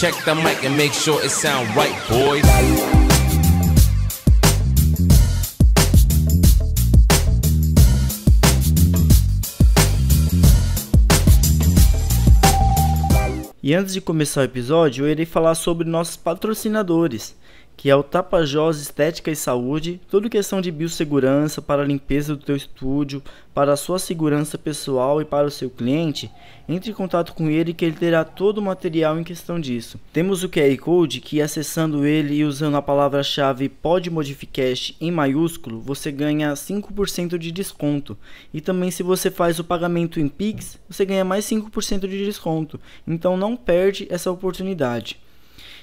Check the mic and make sure it sound right, boys. E antes de começar o episódio, eu irei falar sobre nossos patrocinadores que é o Tapajós Estética e Saúde, tudo questão de biossegurança para a limpeza do teu estúdio, para a sua segurança pessoal e para o seu cliente, entre em contato com ele que ele terá todo o material em questão disso. Temos o QR Code que acessando ele e usando a palavra-chave PodModificast em maiúsculo, você ganha 5% de desconto. E também se você faz o pagamento em Pix, você ganha mais 5% de desconto. Então não perde essa oportunidade.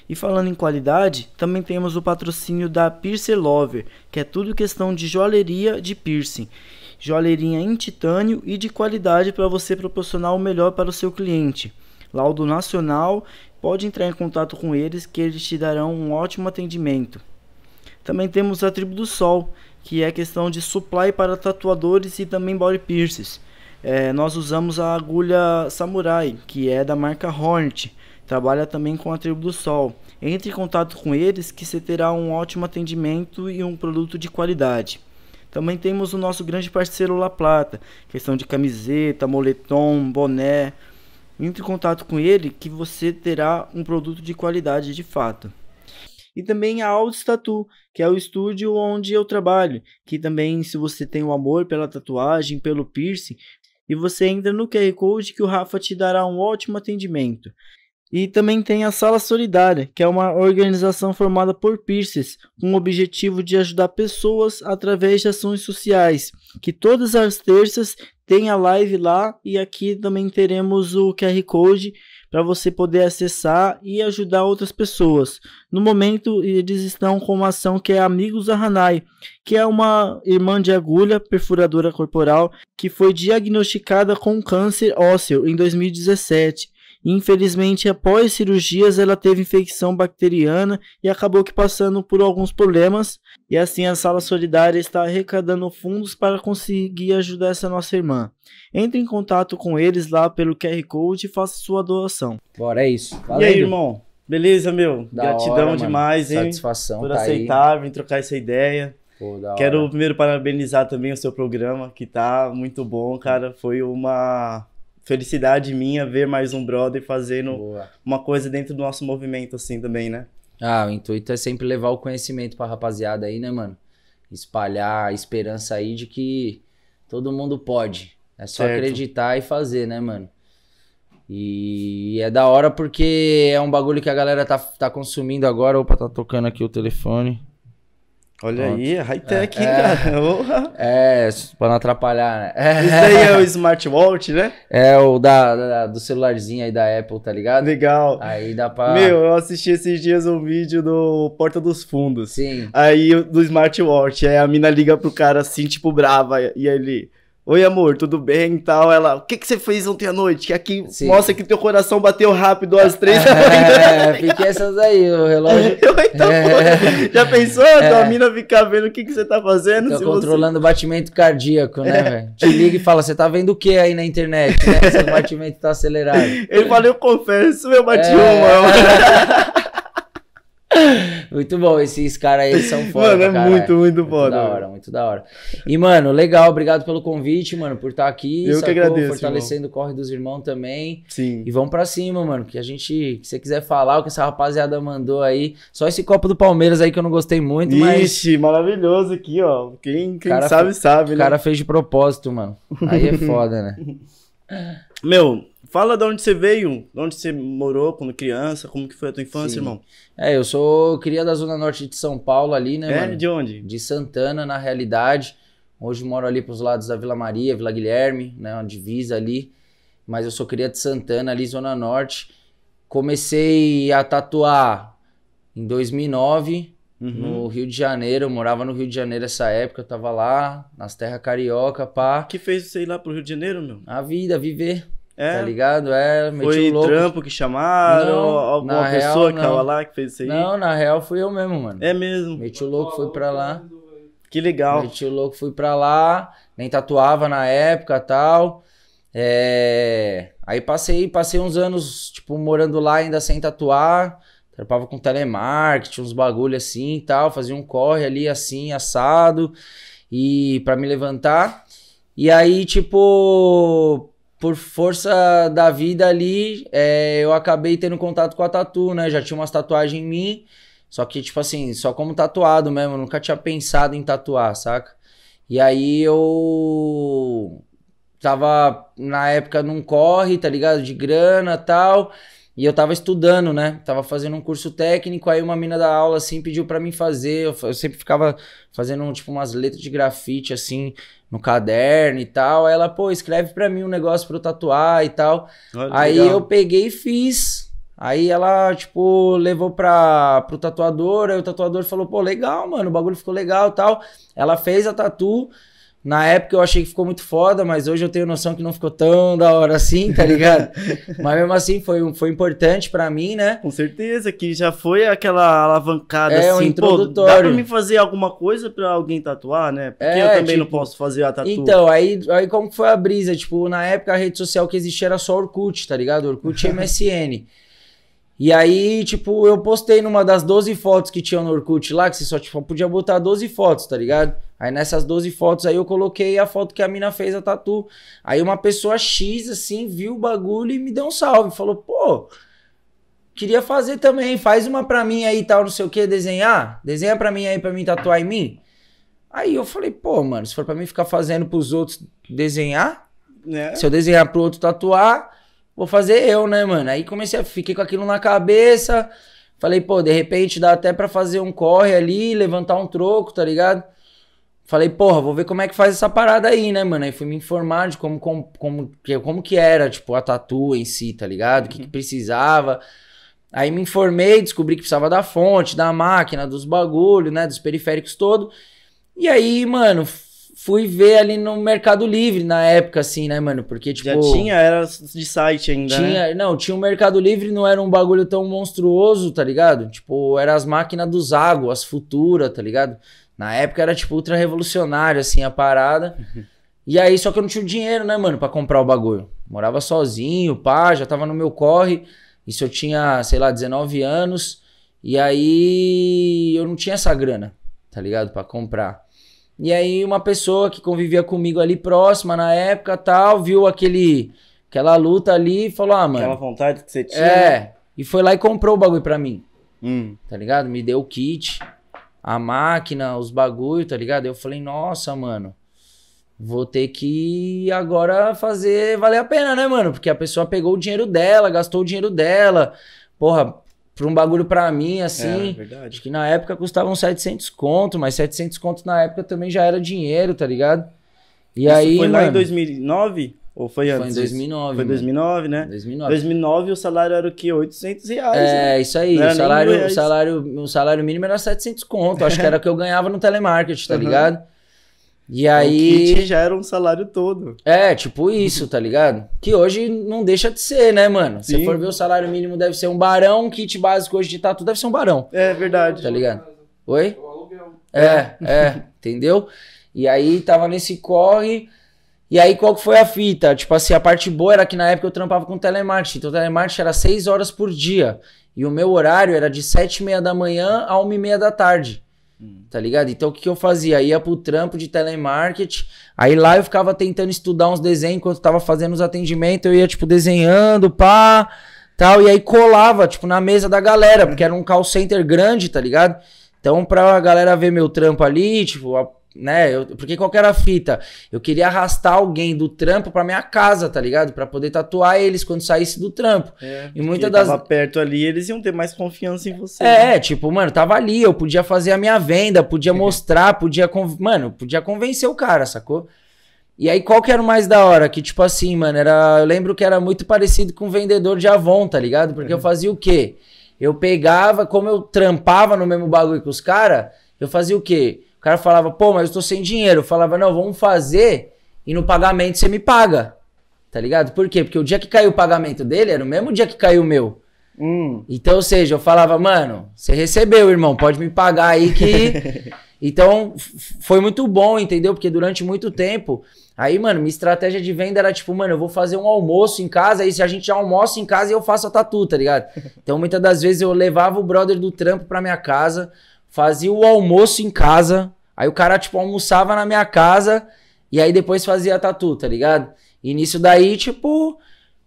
E falando em qualidade, também temos o patrocínio da Pierce Lover, que é tudo questão de joalheria de piercing. Joalheria em titânio e de qualidade para você proporcionar o melhor para o seu cliente. Laudo nacional, pode entrar em contato com eles que eles te darão um ótimo atendimento. Também temos a Tribo do Sol, que é questão de supply para tatuadores e também body piercings. É, nós usamos a agulha Samurai, que é da marca Hornet. Trabalha também com a Tribo do Sol. Entre em contato com eles que você terá um ótimo atendimento e um produto de qualidade. Também temos o nosso grande parceiro La Plata, questão de camiseta, moletom, boné. Entre em contato com ele que você terá um produto de qualidade de fato. E também a Audio Tattoo, que é o estúdio onde eu trabalho, que também se você tem o um amor pela tatuagem, pelo piercing, e você entra no QR Code que o Rafa te dará um ótimo atendimento. E também tem a Sala Solidária, que é uma organização formada por Pierces, com o objetivo de ajudar pessoas através de ações sociais, que todas as terças tem a live lá e aqui também teremos o QR Code para você poder acessar e ajudar outras pessoas. No momento, eles estão com uma ação que é Amigos da Hanai, que é uma irmã de agulha perfuradora corporal que foi diagnosticada com câncer ósseo em 2017 Infelizmente, após cirurgias, ela teve infecção bacteriana e acabou que passando por alguns problemas. E assim, a Sala Solidária está arrecadando fundos para conseguir ajudar essa nossa irmã. Entre em contato com eles lá pelo QR Code e faça sua doação. Bora, é isso. E aí, irmão? Beleza, meu? Da Gratidão hora, demais, hein? Satisfação, Por tá aceitar, aí. vir trocar essa ideia. Pô, Quero hora. primeiro parabenizar também o seu programa, que tá muito bom, cara. Foi uma felicidade minha ver mais um brother fazendo Boa. uma coisa dentro do nosso movimento, assim, também, né? Ah, o intuito é sempre levar o conhecimento pra rapaziada aí, né, mano? Espalhar a esperança aí de que todo mundo pode. É só certo. acreditar e fazer, né, mano? E é da hora porque é um bagulho que a galera tá, tá consumindo agora. Opa, tá tocando aqui o telefone. Olha Pronto. aí, high-tech, é, é. cara. É, é, pra não atrapalhar, né? É. Isso aí é o smartwatch, né? É, o da, da, do celularzinho aí da Apple, tá ligado? Legal. Aí dá pra... Meu, eu assisti esses dias um vídeo do Porta dos Fundos. Sim. Aí, do smartwatch, aí a mina liga pro cara assim, tipo, brava, e ele... Oi, amor, tudo bem e tal? Ela, o que, que você fez ontem à noite? Que aqui Sim. mostra que teu coração bateu rápido às três da é, manhã. É, fiquei essas aí, o relógio. Eu, então, é. já pensou? É. Tua mina ficar vendo o que, que você tá fazendo? Tô controlando o batimento cardíaco, né, é. velho? Te liga e fala, você tá vendo o que aí na internet? Né? Seu batimento tá acelerado. Ele falou, eu confesso, eu bati é. uma. muito bom, esses caras aí são foda. Mano, é, é. muito, muito foda. Muito da hora, muito da hora. E, mano, legal, obrigado pelo convite, mano, por estar tá aqui. Eu sacou? que agradeço. Fortalecendo irmão. o corre dos irmãos também. Sim. E vamos pra cima, mano, que a gente, se você quiser falar o que essa rapaziada mandou aí, só esse copo do Palmeiras aí que eu não gostei muito, mas. Ixi, maravilhoso aqui, ó. Quem, quem sabe, sabe, né? O cara fez de propósito, mano. Aí é foda, né? Meu, Fala de onde você veio, de onde você morou quando criança, como que foi a tua infância, Sim. irmão? É, eu sou cria da zona norte de São Paulo ali, né, é, mano? de onde? De Santana, na realidade. Hoje moro ali pros lados da Vila Maria, Vila Guilherme, né, uma divisa ali. Mas eu sou cria de Santana, ali, zona norte. Comecei a tatuar em 2009, uhum. no Rio de Janeiro. Eu morava no Rio de Janeiro essa época, eu tava lá, nas terras carioca, pá. O que fez você ir lá pro Rio de Janeiro, meu? A vida, viver. É. Tá ligado? É, meti Foi o louco. trampo que chamaram, não, alguma pessoa real, que tava lá que fez isso aí? Não, na real fui eu mesmo, mano. É mesmo. Meti o louco, fui pra lá. Que legal. Meti o louco, fui pra lá, nem tatuava na época e tal. É... Aí passei, passei uns anos, tipo, morando lá ainda sem tatuar. Trampava com telemarketing, uns bagulho assim e tal. Fazia um corre ali assim, assado. E para me levantar. E aí, tipo, por força da vida ali, é, eu acabei tendo contato com a tatu, né? Já tinha umas tatuagens em mim, só que, tipo assim, só como tatuado mesmo, nunca tinha pensado em tatuar, saca? E aí eu tava, na época, num corre, tá ligado? De grana tal. E eu tava estudando, né? Tava fazendo um curso técnico, aí uma mina da aula, assim, pediu para mim fazer. Eu, eu sempre ficava fazendo, tipo, umas letras de grafite, assim, no caderno e tal. Aí ela, pô, escreve pra mim um negócio pra eu tatuar e tal. Olha, aí legal. eu peguei e fiz. Aí ela, tipo, levou pra, pro tatuador, aí o tatuador falou, pô, legal, mano, o bagulho ficou legal e tal. Ela fez a tatu, na época eu achei que ficou muito foda, mas hoje eu tenho noção que não ficou tão da hora assim, tá ligado? mas mesmo assim foi, foi importante para mim, né? Com certeza, que já foi aquela alavancada é, assim, um introdutório. pô, dá pra mim fazer alguma coisa para alguém tatuar, né? Porque é, eu também tipo... não posso fazer a tatuagem. Então, aí, aí como foi a brisa? Tipo, na época a rede social que existia era só Orkut, tá ligado? Orkut e MSN. E aí, tipo, eu postei numa das 12 fotos que tinha no Orkut lá, que você só tipo, podia botar 12 fotos, tá ligado? Aí nessas 12 fotos aí eu coloquei a foto que a mina fez a tatu. Aí uma pessoa X, assim, viu o bagulho e me deu um salve. Falou, pô, queria fazer também, faz uma pra mim aí e tal, não sei o que, desenhar. Desenha pra mim aí, pra mim tatuar em mim. Aí eu falei, pô, mano, se for pra mim ficar fazendo pros outros desenhar, é. se eu desenhar pro outro tatuar, vou fazer eu, né, mano? Aí comecei a fiquei com aquilo na cabeça. Falei, pô, de repente dá até para fazer um corre ali, levantar um troco, tá ligado? Falei, porra, vou ver como é que faz essa parada aí, né, mano? Aí fui me informar de como, como, como, como que era, tipo, a tatu em si, tá ligado? O que, uhum. que, precisava. Aí me informei, descobri que precisava da fonte, da máquina, dos bagulho, né? Dos periféricos todo. E aí, mano, fui ver ali no Mercado Livre na época, assim, né, mano? Porque, tipo. Já tinha, era de site ainda. Né? Tinha, né? não, tinha o um Mercado Livre, não era um bagulho tão monstruoso, tá ligado? Tipo, era as máquinas dos águas, as Futura, tá ligado? Na época era, tipo, ultra revolucionário, assim, a parada. Uhum. E aí, só que eu não tinha dinheiro, né, mano, para comprar o bagulho. Morava sozinho, pá, já tava no meu corre. Isso eu tinha, sei lá, 19 anos. E aí eu não tinha essa grana, tá ligado? para comprar. E aí uma pessoa que convivia comigo ali próxima na época tal, viu aquele aquela luta ali e falou: "Ah, mano, aquela vontade que você tinha". É. E foi lá e comprou o bagulho para mim. Hum. Tá ligado? Me deu o kit, a máquina, os bagulho, tá ligado? Eu falei: "Nossa, mano, vou ter que agora fazer valer a pena, né, mano? Porque a pessoa pegou o dinheiro dela, gastou o dinheiro dela. Porra, pra um bagulho pra mim, assim. É, verdade. Que na época custavam 700 conto, mas 700 conto na época também já era dinheiro, tá ligado? E Isso aí. Foi mano, lá em 2009? Ou foi antes? Foi em 2009. Foi em 2009, né? 2009. 2009 o salário era o quê? 800 reais. É, né? isso aí. O salário, o, salário, o salário mínimo era 700 conto. Acho que era o que eu ganhava no telemarketing, tá uhum. ligado? E é, aí. kit já era um salário todo. É, tipo isso, tá ligado? Que hoje não deixa de ser, né, mano? Se for ver o salário mínimo, deve ser um barão, um kit básico hoje de tatu deve ser um barão. É verdade. Tá ligado? Oi? É, é, é, entendeu? E aí tava nesse corre. E aí, qual que foi a fita? Tipo assim, a parte boa era que na época eu trampava com telemarketing. Então, telemarketing era 6 horas por dia. E o meu horário era de 7 e meia da manhã a 1 e meia da tarde. Hum. Tá ligado? Então o que, que eu fazia? Ia pro trampo de telemarketing, aí lá eu ficava tentando estudar uns desenhos enquanto tava fazendo os atendimentos, eu ia, tipo, desenhando, pá, tal, e aí colava, tipo, na mesa da galera, porque era um call center grande, tá ligado? Então, pra galera ver meu trampo ali, tipo, né? Eu, porque qual era a fita? Eu queria arrastar alguém do trampo pra minha casa, tá ligado? Pra poder tatuar eles quando saísse do trampo. É, e muitas das. Tava perto ali, eles iam ter mais confiança em você. É, né? tipo, mano, tava ali, eu podia fazer a minha venda, podia mostrar, podia. Mano, podia convencer o cara, sacou? E aí, qual que era o mais da hora? Que, tipo assim, mano, era. Eu lembro que era muito parecido com o vendedor de Avon, tá ligado? Porque uhum. eu é. fazia o quê? Eu pegava, como eu trampava no mesmo bagulho que os caras, eu fazia o quê? O cara falava, pô, mas eu tô sem dinheiro. Eu falava, não, vamos fazer e no pagamento você me paga. Tá ligado? Por quê? Porque o dia que caiu o pagamento dele era o mesmo dia que caiu o meu. Hum. Então, ou seja, eu falava, mano, você recebeu, irmão, pode me pagar aí que. então, foi muito bom, entendeu? Porque durante muito tempo, aí, mano, minha estratégia de venda era tipo, mano, eu vou fazer um almoço em casa, aí se a gente almoça em casa, eu faço a tatu, tá ligado? Então, muitas das vezes eu levava o brother do trampo pra minha casa, fazia o almoço em casa. Aí o cara, tipo, almoçava na minha casa e aí depois fazia tatu, tá ligado? E nisso daí, tipo,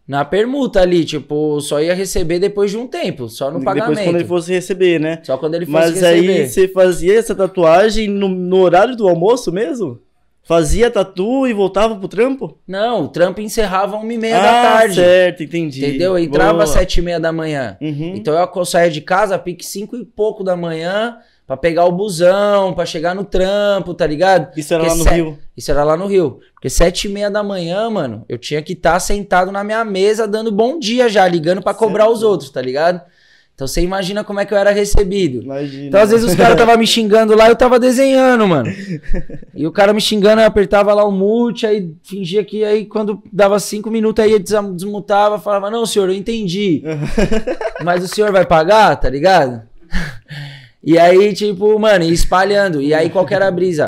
na permuta ali, tipo, só ia receber depois de um tempo, só no pagamento. Depois quando ele fosse receber, né? Só quando ele fosse Mas receber. Mas aí você fazia essa tatuagem no, no horário do almoço mesmo? Fazia tatu e voltava pro trampo? Não, o trampo encerrava uma e meia ah, da tarde. Ah, certo, entendi. Entendeu? Eu entrava às sete e meia da manhã. Uhum. Então eu saía de casa pique cinco e pouco da manhã para pegar o busão, para chegar no trampo, tá ligado? Isso era Porque lá no se... Rio? Isso era lá no Rio. Porque sete e meia da manhã, mano, eu tinha que estar tá sentado na minha mesa dando bom dia já, ligando para cobrar os outros, tá ligado? Então você imagina como é que eu era recebido. Imagina. Então às vezes os caras tava me xingando lá, eu tava desenhando, mano. E o cara me xingando, eu apertava lá o mute, aí fingia que aí quando dava cinco minutos aí desmutava, falava: "Não, senhor, eu entendi. Mas o senhor vai pagar, tá ligado?" E aí tipo, mano, espalhando. E aí qual que era a brisa?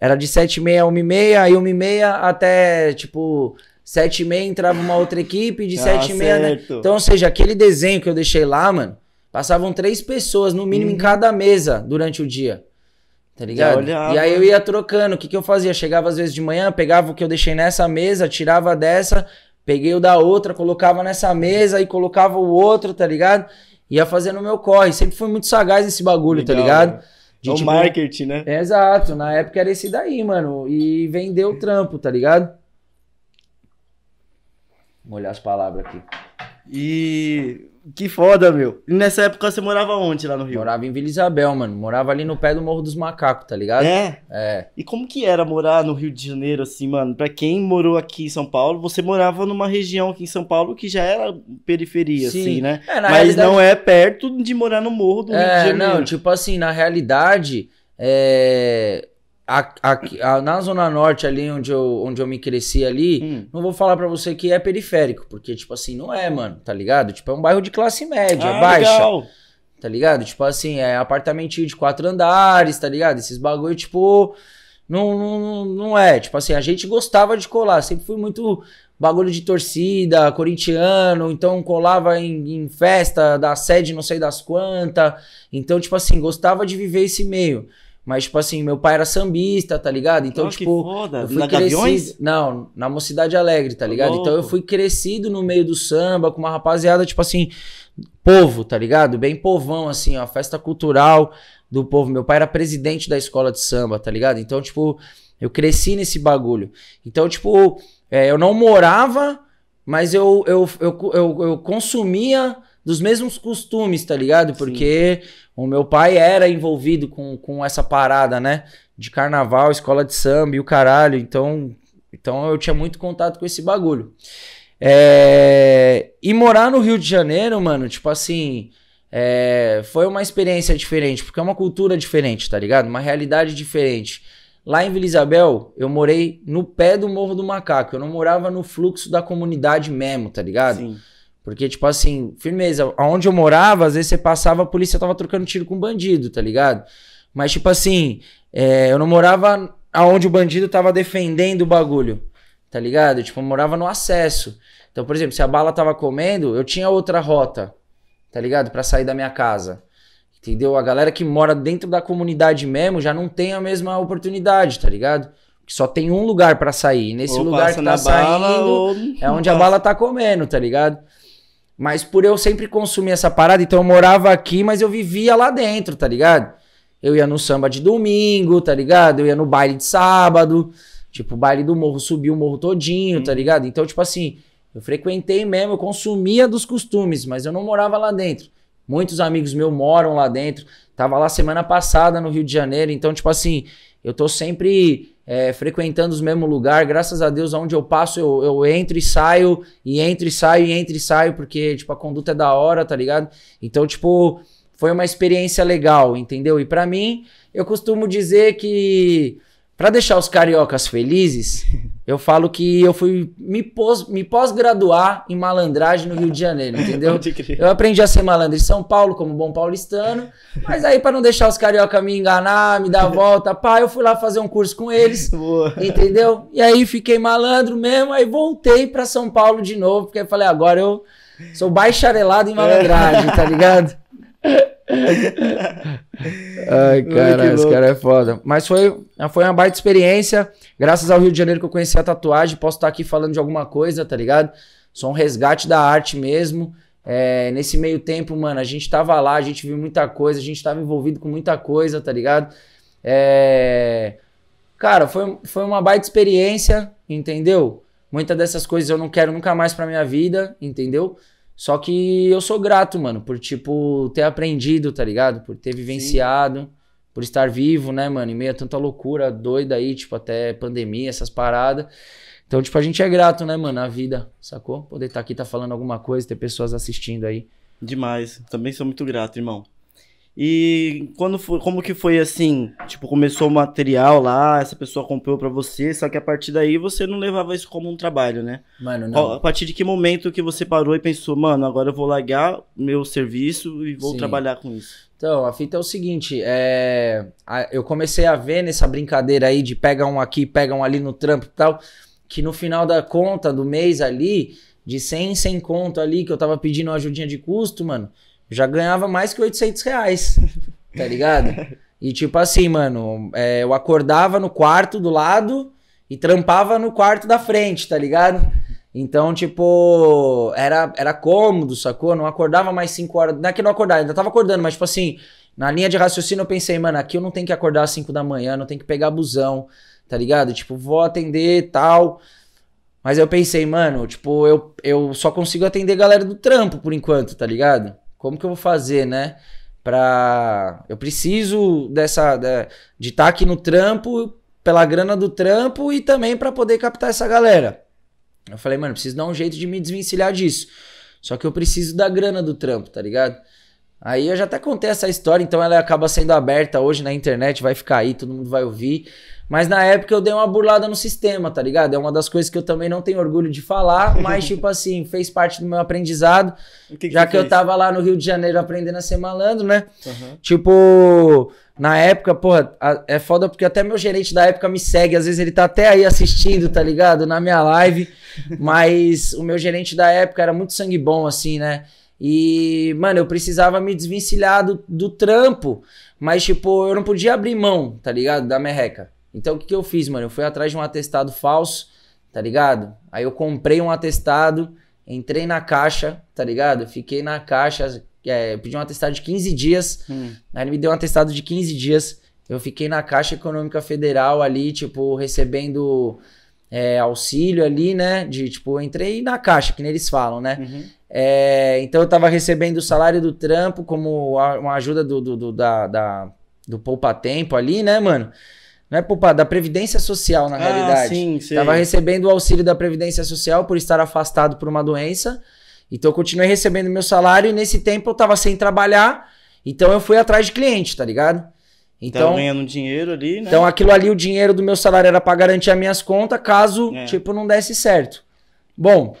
Era de 7h30 a 1h30, aí 1h30 até tipo Sete e meia entrava uma outra equipe, de ah, sete e meia... Né? Então, ou seja, aquele desenho que eu deixei lá, mano, passavam três pessoas, no mínimo, hum. em uhum. cada mesa durante o dia. Tá ligado? e aí eu ia trocando. O que, que eu fazia? Chegava às vezes de manhã, pegava o que eu deixei nessa mesa, tirava dessa, peguei o da outra, colocava nessa mesa e colocava o outro, tá ligado? Ia fazendo o meu corre. Sempre foi muito sagaz esse bagulho, tá Legal, tá ligado? Né? De, é o tipo... marketing, né? Exato. Na época era esse daí, mano. E vendeu o trampo, tá ligado? molhar as palavras aqui. E que foda, meu. E nessa época você morava onde lá no Rio? Morava em Vila Isabel, mano. Morava ali no pé do Morro dos Macacos, tá ligado? É? É. E como que era morar no Rio de Janeiro, assim, mano? Pra quem morou aqui em São Paulo, você morava numa região aqui em São Paulo que já era periferia, Sim. assim, né? É, Mas realidade... não é perto de morar no Morro do é, Rio de é, Janeiro. Não, tipo assim, na realidade, é a, a, a, na Zona Norte, ali onde eu, onde eu me cresci ali, hum. não vou falar para você que é periférico, porque, tipo assim, não é, mano, tá ligado? Tipo, é um bairro de classe média, ah, baixa. Legal. Tá ligado? Tipo assim, é apartamentinho de quatro andares, tá ligado? Esses bagulho, tipo. Não, não, não é. Tipo assim, a gente gostava de colar. Sempre fui muito bagulho de torcida, corintiano, então colava em, em festa da sede, não sei das quantas. Então, tipo assim, gostava de viver esse meio. Mas, tipo assim, meu pai era sambista, tá ligado? Então, oh, tipo. Foda. Eu fui na crescido. Gaviões? Não, na Mocidade Alegre, tá ligado? Então eu fui crescido no meio do samba, com uma rapaziada, tipo assim, povo, tá ligado? Bem povão, assim, ó, festa cultural do povo. Meu pai era presidente da escola de samba, tá ligado? Então, tipo, eu cresci nesse bagulho. Então, tipo, é, eu não morava, mas eu, eu, eu, eu, eu consumia dos mesmos costumes, tá ligado? Porque Sim. o meu pai era envolvido com, com essa parada, né? De carnaval, escola de samba e o caralho. Então, então eu tinha muito contato com esse bagulho. É... E morar no Rio de Janeiro, mano, tipo assim. É... Foi uma experiência diferente, porque é uma cultura diferente, tá ligado? Uma realidade diferente. Lá em Vila Isabel, eu morei no pé do Morro do Macaco. Eu não morava no fluxo da comunidade mesmo, tá ligado? Sim. Porque, tipo assim, firmeza, aonde eu morava, às vezes você passava, a polícia tava trocando tiro com bandido, tá ligado? Mas, tipo assim, é, eu não morava aonde o bandido tava defendendo o bagulho, tá ligado? Tipo, eu morava no acesso. Então, por exemplo, se a bala tava comendo, eu tinha outra rota, tá ligado? para sair da minha casa. Entendeu? A galera que mora dentro da comunidade mesmo já não tem a mesma oportunidade, tá ligado? só tem um lugar para sair. E nesse ou lugar que tá saindo bala, ou... é onde a bala tá comendo, tá ligado? Mas por eu sempre consumir essa parada, então eu morava aqui, mas eu vivia lá dentro, tá ligado? Eu ia no samba de domingo, tá ligado? Eu ia no baile de sábado. Tipo, o baile do morro subiu o morro todinho, hum. tá uhum. ligado? Então, tipo assim, eu frequentei mesmo, eu consumia dos costumes, mas eu não morava lá dentro. Muitos amigos meus moram lá dentro. Tava lá semana passada no Rio de Janeiro, então, tipo assim, eu tô sempre é, frequentando os mesmo lugar. Graças a Deus, aonde eu passo, eu, eu entro e saio, e entro e saio, e entro e saio, porque, tipo, a conduta é da hora, tá ligado? Então, tipo, foi uma experiência legal, entendeu? E para mim, eu costumo dizer que, para deixar os cariocas felizes. Eu falo que eu fui me, pos, me pós-graduar em malandragem no Rio de Janeiro, entendeu? Eu aprendi a ser malandro em São Paulo, como bom paulistano, mas aí para não deixar os carioca me enganar, me dar volta, pá, eu fui lá fazer um curso com eles, Boa. entendeu? E aí fiquei malandro mesmo, aí voltei para São Paulo de novo, porque eu falei, agora eu sou bacharelado em malandragem, é. tá ligado? Ai, cara, esse cara é foda. Mas foi, foi uma baita experiência. Graças ao Rio de Janeiro que eu conheci a tatuagem, posso estar aqui falando de alguma coisa, tá ligado? Só um resgate da arte mesmo. É, nesse meio tempo, mano, a gente tava lá, a gente viu muita coisa, a gente tava envolvido com muita coisa, tá ligado? É... Cara, foi, foi uma baita experiência, entendeu? Muitas dessas coisas eu não quero nunca mais pra minha vida, entendeu? Só que eu sou grato, mano, por, tipo, ter aprendido, tá ligado? Por ter vivenciado, Sim. por estar vivo, né, mano? Em meio a tanta loucura doida aí, tipo, até pandemia, essas paradas. Então, tipo, a gente é grato, né, mano, a vida, sacou? Poder estar tá aqui, tá falando alguma coisa, ter pessoas assistindo aí. Demais. Também sou muito grato, irmão. E quando foi, como que foi assim? Tipo, começou o material lá, essa pessoa comprou para você, só que a partir daí você não levava isso como um trabalho, né? Mano, não. A partir de que momento que você parou e pensou, mano, agora eu vou largar meu serviço e vou Sim. trabalhar com isso? Então, a fita é o seguinte, é... eu comecei a ver nessa brincadeira aí de pega um aqui, pega um ali no trampo e tal, que no final da conta do mês ali, de 100 em 100 conto ali, que eu tava pedindo uma ajudinha de custo, mano, já ganhava mais que 800 reais, tá ligado? E tipo assim, mano, é, eu acordava no quarto do lado e trampava no quarto da frente, tá ligado? Então, tipo, era, era cômodo, sacou? Não acordava mais 5 horas. Não é que não acordava, ainda tava acordando, mas tipo assim, na linha de raciocínio eu pensei, mano, aqui eu não tenho que acordar às 5 da manhã, não tenho que pegar busão, tá ligado? Tipo, vou atender tal. Mas eu pensei, mano, tipo, eu, eu só consigo atender galera do trampo por enquanto, tá ligado? Como que eu vou fazer, né? Pra. Eu preciso dessa. De estar tá aqui no trampo, pela grana do trampo e também para poder captar essa galera. Eu falei, mano, preciso dar um jeito de me desvencilhar disso. Só que eu preciso da grana do trampo, tá ligado? Aí eu já até contei essa história, então ela acaba sendo aberta hoje na internet, vai ficar aí, todo mundo vai ouvir. Mas na época eu dei uma burlada no sistema, tá ligado? É uma das coisas que eu também não tenho orgulho de falar, mas tipo assim, fez parte do meu aprendizado. Que que já que fez? eu tava lá no Rio de Janeiro aprendendo a ser malandro, né? Uhum. Tipo, na época, porra, é foda porque até meu gerente da época me segue, às vezes ele tá até aí assistindo, tá ligado? Na minha live. Mas o meu gerente da época era muito sangue bom, assim, né? E, mano, eu precisava me desvencilhar do, do trampo, mas, tipo, eu não podia abrir mão, tá ligado? Da merreca. Então o que, que eu fiz, mano? Eu fui atrás de um atestado falso, tá ligado? Aí eu comprei um atestado, entrei na caixa, tá ligado? Fiquei na caixa, é, eu pedi um atestado de 15 dias, hum. aí ele me deu um atestado de 15 dias. Eu fiquei na Caixa Econômica Federal ali, tipo, recebendo é, auxílio ali, né? De tipo, entrei na Caixa, que nem eles falam, né? Uhum. É, então eu tava recebendo o salário do trampo como uma ajuda do, do, do, da, da, do poupa-tempo ali, né, mano? Não é poupar, da Previdência Social, na ah, realidade. Sim, sim. Tava recebendo o auxílio da Previdência Social por estar afastado por uma doença. Então eu continuei recebendo meu salário e nesse tempo eu tava sem trabalhar. Então eu fui atrás de cliente, tá ligado? Então tava ganhando dinheiro ali, né? Então aquilo ali, o dinheiro do meu salário era para garantir as minhas contas, caso, é. tipo, não desse certo. Bom,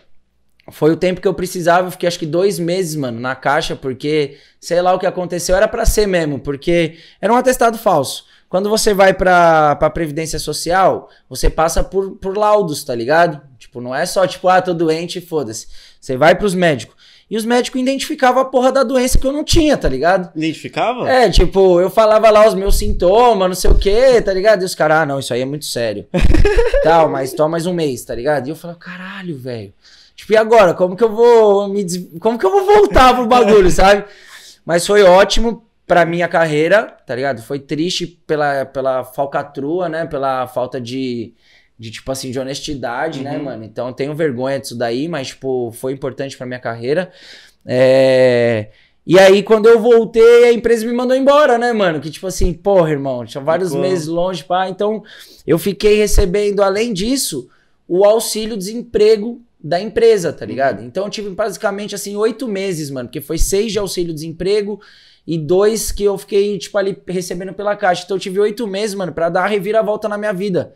foi o tempo que eu precisava, eu fiquei acho que dois meses, mano, na caixa, porque sei lá o que aconteceu, era para ser mesmo, porque era um atestado falso. Quando você vai pra, pra Previdência Social, você passa por, por laudos, tá ligado? Tipo, não é só tipo, ah, tô doente, foda-se. Você vai pros médicos. E os médicos identificavam a porra da doença que eu não tinha, tá ligado? Identificava? É, tipo, eu falava lá os meus sintomas, não sei o quê, tá ligado? E os caras, ah, não, isso aí é muito sério. Tal, mas toma mais um mês, tá ligado? E eu falava, caralho, velho. Tipo, e agora? Como que eu vou me des... Como que eu vou voltar pro bagulho, sabe? Mas foi ótimo pra minha carreira, tá ligado? Foi triste pela, pela falcatrua, né? Pela falta de, de tipo assim, de honestidade, né, uhum. né, mano? Então tenho vergonha disso daí, mas, tipo, foi importante pra minha carreira. É. E aí, quando eu voltei, a empresa me mandou embora, né, mano? Que tipo assim, porra, irmão, tinha vários Ficou. meses longe, pá. Então, eu fiquei recebendo, além disso, o auxílio desemprego da empresa, tá ligado? Uhum. Então, eu tive basicamente, assim, oito meses, mano, porque foi seis de auxílio desemprego e dois que eu fiquei, tipo, ali recebendo pela caixa. Então eu tive oito meses, mano, pra dar a reviravolta na minha vida.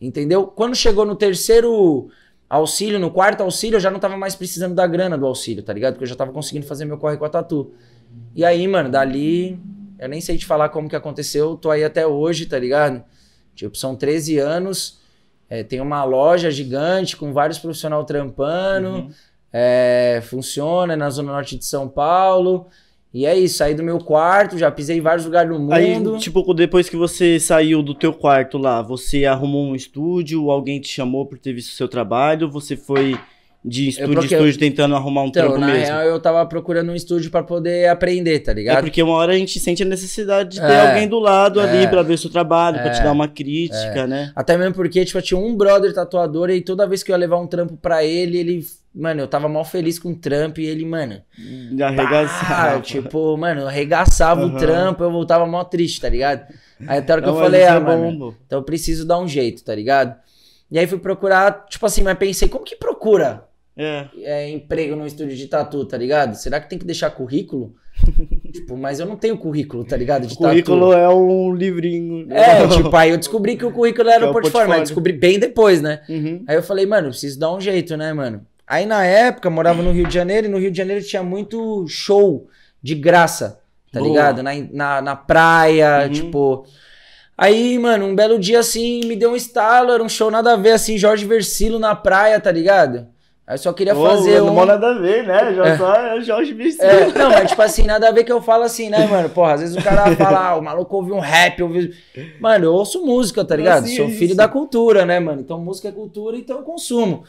Entendeu? Quando chegou no terceiro auxílio, no quarto auxílio, eu já não tava mais precisando da grana do auxílio, tá ligado? Porque eu já tava conseguindo fazer meu corre com a tatu. E aí, mano, dali, eu nem sei te falar como que aconteceu, tô aí até hoje, tá ligado? Tipo, são 13 anos, é, tem uma loja gigante com vários profissionais trampando, uhum. é, funciona na Zona Norte de São Paulo. E é isso, saí do meu quarto, já pisei em vários lugares do mundo. Aí, tipo, depois que você saiu do teu quarto lá, você arrumou um estúdio, alguém te chamou por ter visto o seu trabalho, você foi de estúdio em estúdio tentando arrumar um então, trampo na Real, eu tava procurando um estúdio para poder aprender, tá ligado? É porque uma hora a gente sente a necessidade de ter é. alguém do lado é, ali para ver o seu trabalho, é, para te dar uma crítica, é. né? Até mesmo porque, tipo, eu tinha um brother tatuador e toda vez que eu ia levar um trampo para ele, ele Mano, eu tava mal feliz com o trampo e ele, mano. Arregaçava. Pá, tipo, mano, arregaçava uhum. o trampo, eu voltava mal triste, tá ligado? Aí até a hora que Não, eu falei, ah, é mano, então eu preciso dar um jeito, tá ligado? E aí fui procurar, tipo assim, mas pensei, como que procura é. É, emprego no estúdio de tatu, tá ligado? Será que tem que deixar currículo? tipo, mas eu não tenho currículo, tá ligado? De o currículo tatu. é um livrinho. É, tipo, aí eu descobri que o currículo era que é o portfólio, portfólio, mas descobri bem depois, né? Uhum. Aí eu falei, mano, preciso dar um jeito, né, mano? Aí na época, morava no Rio de Janeiro e no Rio de Janeiro tinha muito show de graça, tá Boa. ligado? Na, na, na praia, uhum. tipo. Aí, mano, um belo dia assim, me deu um estalo, era um show nada a ver, assim, Jorge Versilo na praia, tá ligado? Aí só queria oh, fazer. Não um... nada a ver, né? Já é. Só é Jorge Versilo. É, não, mas tipo assim, nada a ver que eu falo assim, né, mano? Porra, às vezes o cara fala, ah, o maluco ouve um rap, ouve. Mano, eu ouço música, tá ligado? Sou filho isso. da cultura, né, mano? Então música é cultura, então eu consumo.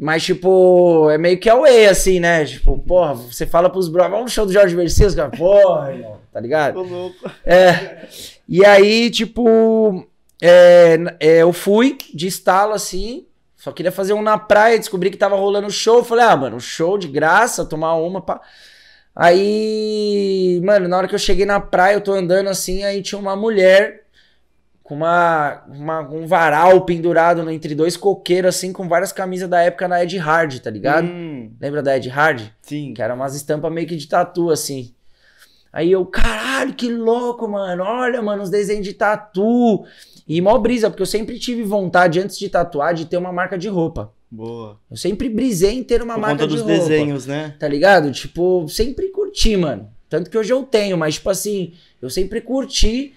Mas, tipo, é meio que away, assim, né? Tipo, porra, você fala pros brothers, vamos no show do Jorge Mercedes, cara, porra, irmão, tá ligado? Tô louco. É. E aí, tipo, é, é, eu fui de estalo, assim, só queria fazer um na praia, descobri que tava rolando show, falei, ah, mano, show de graça, tomar uma, pá. Aí, mano, na hora que eu cheguei na praia, eu tô andando assim, aí tinha uma mulher com uma, uma, um varal pendurado entre dois coqueiros, assim, com várias camisas da época na Ed Hard, tá ligado? Hum. Lembra da Ed Hard? Sim. Que era umas estampas meio que de tatu, assim. Aí eu, caralho, que louco, mano. Olha, mano, os desenhos de tatu. E mó brisa, porque eu sempre tive vontade, antes de tatuar, de ter uma marca de roupa. Boa. Eu sempre brisei em ter uma Por marca conta de roupa roupa. desenhos, né? Tá ligado? Tipo, sempre curti, mano. Tanto que hoje eu tenho, mas, tipo assim, eu sempre curti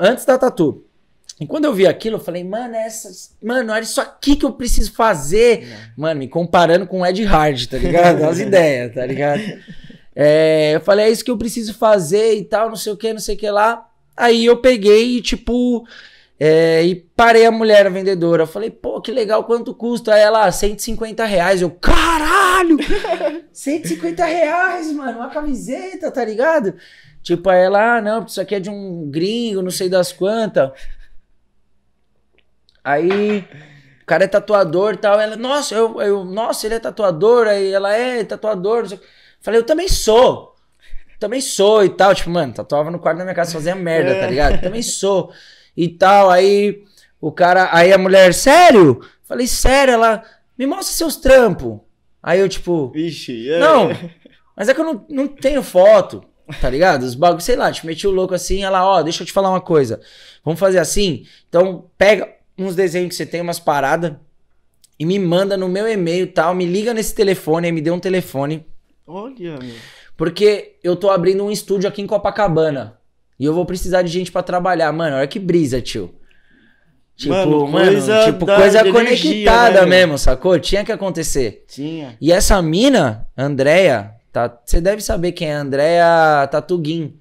antes da tatu. E quando eu vi aquilo, eu falei, mano, é essas. Mano, olha isso aqui que eu preciso fazer. É. Mano, me comparando com o Ed Hard, tá ligado? As ideias, tá ligado? É, eu falei, é isso que eu preciso fazer e tal, não sei o que, não sei o que lá. Aí eu peguei e, tipo, é, e parei a mulher a vendedora. Eu falei, pô, que legal, quanto custa? Aí ela, 150 ah, reais. Eu, caralho! 150 reais, mano, uma camiseta, tá ligado? Tipo, aí ela, ah, não, isso aqui é de um gringo, não sei das quantas. Aí o cara é tatuador e tal. Ela, nossa, eu, eu, nossa, ele é tatuador. Aí ela é, é tatuador. Falei, eu também sou. Também sou e tal. Tipo, mano, tatuava no quarto da minha casa, fazia merda, tá ligado? É. Também sou. E tal. Aí o cara, aí a mulher, sério? Falei, sério, ela, me mostra seus trampos. Aí eu, tipo, Vixe, yeah. não, mas é que eu não, não tenho foto, tá ligado? Os bagulhos, sei lá, te tipo, meti o louco assim, ela, ó, deixa eu te falar uma coisa, vamos fazer assim? Então, pega, uns desenhos que você tem, umas paradas, e me manda no meu e-mail tal, me liga nesse telefone, aí me dê um telefone. Olha, meu. Porque eu tô abrindo um estúdio aqui em Copacabana. E eu vou precisar de gente para trabalhar. Mano, olha que brisa, tio. Tipo, mano, mano coisa tipo, coisa energia, conectada né, mesmo, sacou? Tinha que acontecer. Tinha. E essa mina, Andréia, tá, você deve saber quem é, Andréia Tatuguin.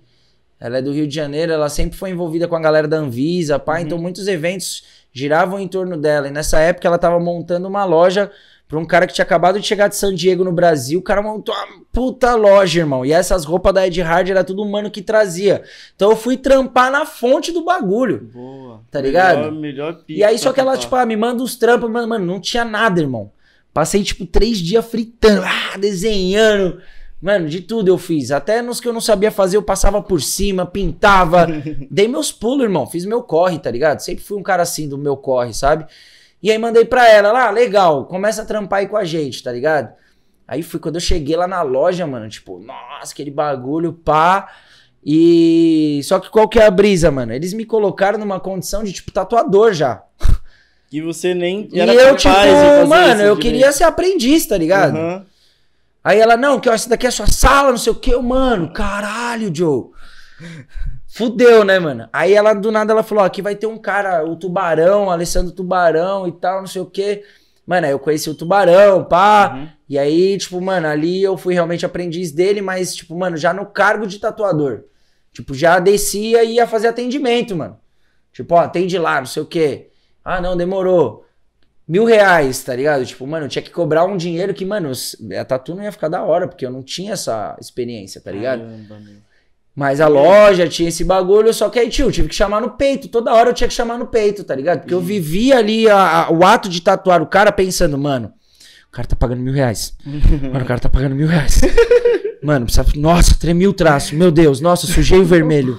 Ela é do Rio de Janeiro, ela sempre foi envolvida com a galera da Anvisa, pá, então uhum. então muitos eventos giravam em torno dela. E nessa época ela estava montando uma loja para um cara que tinha acabado de chegar de San Diego no Brasil. O cara montou uma puta loja, irmão. E essas roupas da Ed Hard era tudo mano que trazia. Então eu fui trampar na fonte do bagulho. Boa. Tá ligado? Melhor, melhor E aí só que ela, tipo, ah, me manda os trampos. Mano, mano, não tinha nada, irmão. Passei, tipo, três dias fritando, ah, desenhando. Mano, de tudo eu fiz. Até nos que eu não sabia fazer, eu passava por cima, pintava. dei meus pulos, irmão. Fiz meu corre, tá ligado? Sempre fui um cara assim do meu corre, sabe? E aí mandei pra ela, lá, ah, legal, começa a trampar aí com a gente, tá ligado? Aí foi quando eu cheguei lá na loja, mano, tipo, nossa, aquele bagulho, pá. E só que qual que é a brisa, mano? Eles me colocaram numa condição de tipo tatuador já. Que você nem era e eu, tipo, mano, eu queria ser aprendiz, tá ligado? Uhum. Aí ela, não, que ó, essa daqui é a sua sala, não sei o que, mano. Caralho, Joe. Fudeu, né, mano? Aí ela, do nada, ela falou: ó, aqui vai ter um cara, o Tubarão, Alessandro Tubarão e tal, não sei o que. Mano, aí eu conheci o Tubarão, pá. Uhum. E aí, tipo, mano, ali eu fui realmente aprendiz dele, mas, tipo, mano, já no cargo de tatuador. Tipo, já descia e ia fazer atendimento, mano. Tipo, ó, atende lá, não sei o quê. Ah, não, demorou mil reais, tá ligado? Tipo, mano, eu tinha que cobrar um dinheiro que, mano, a tatu não ia ficar da hora, porque eu não tinha essa experiência, tá ligado? Caramba, Mas a loja tinha esse bagulho, só que aí, tio, eu tive que chamar no peito. Toda hora eu tinha que chamar no peito, tá ligado? Porque eu vivia ali a, a, o ato de tatuar o cara pensando, mano, o cara tá pagando mil reais. Mano, o cara tá pagando mil reais. Mano, precisa... nossa, tremi o traço, meu Deus, nossa, sujei o vermelho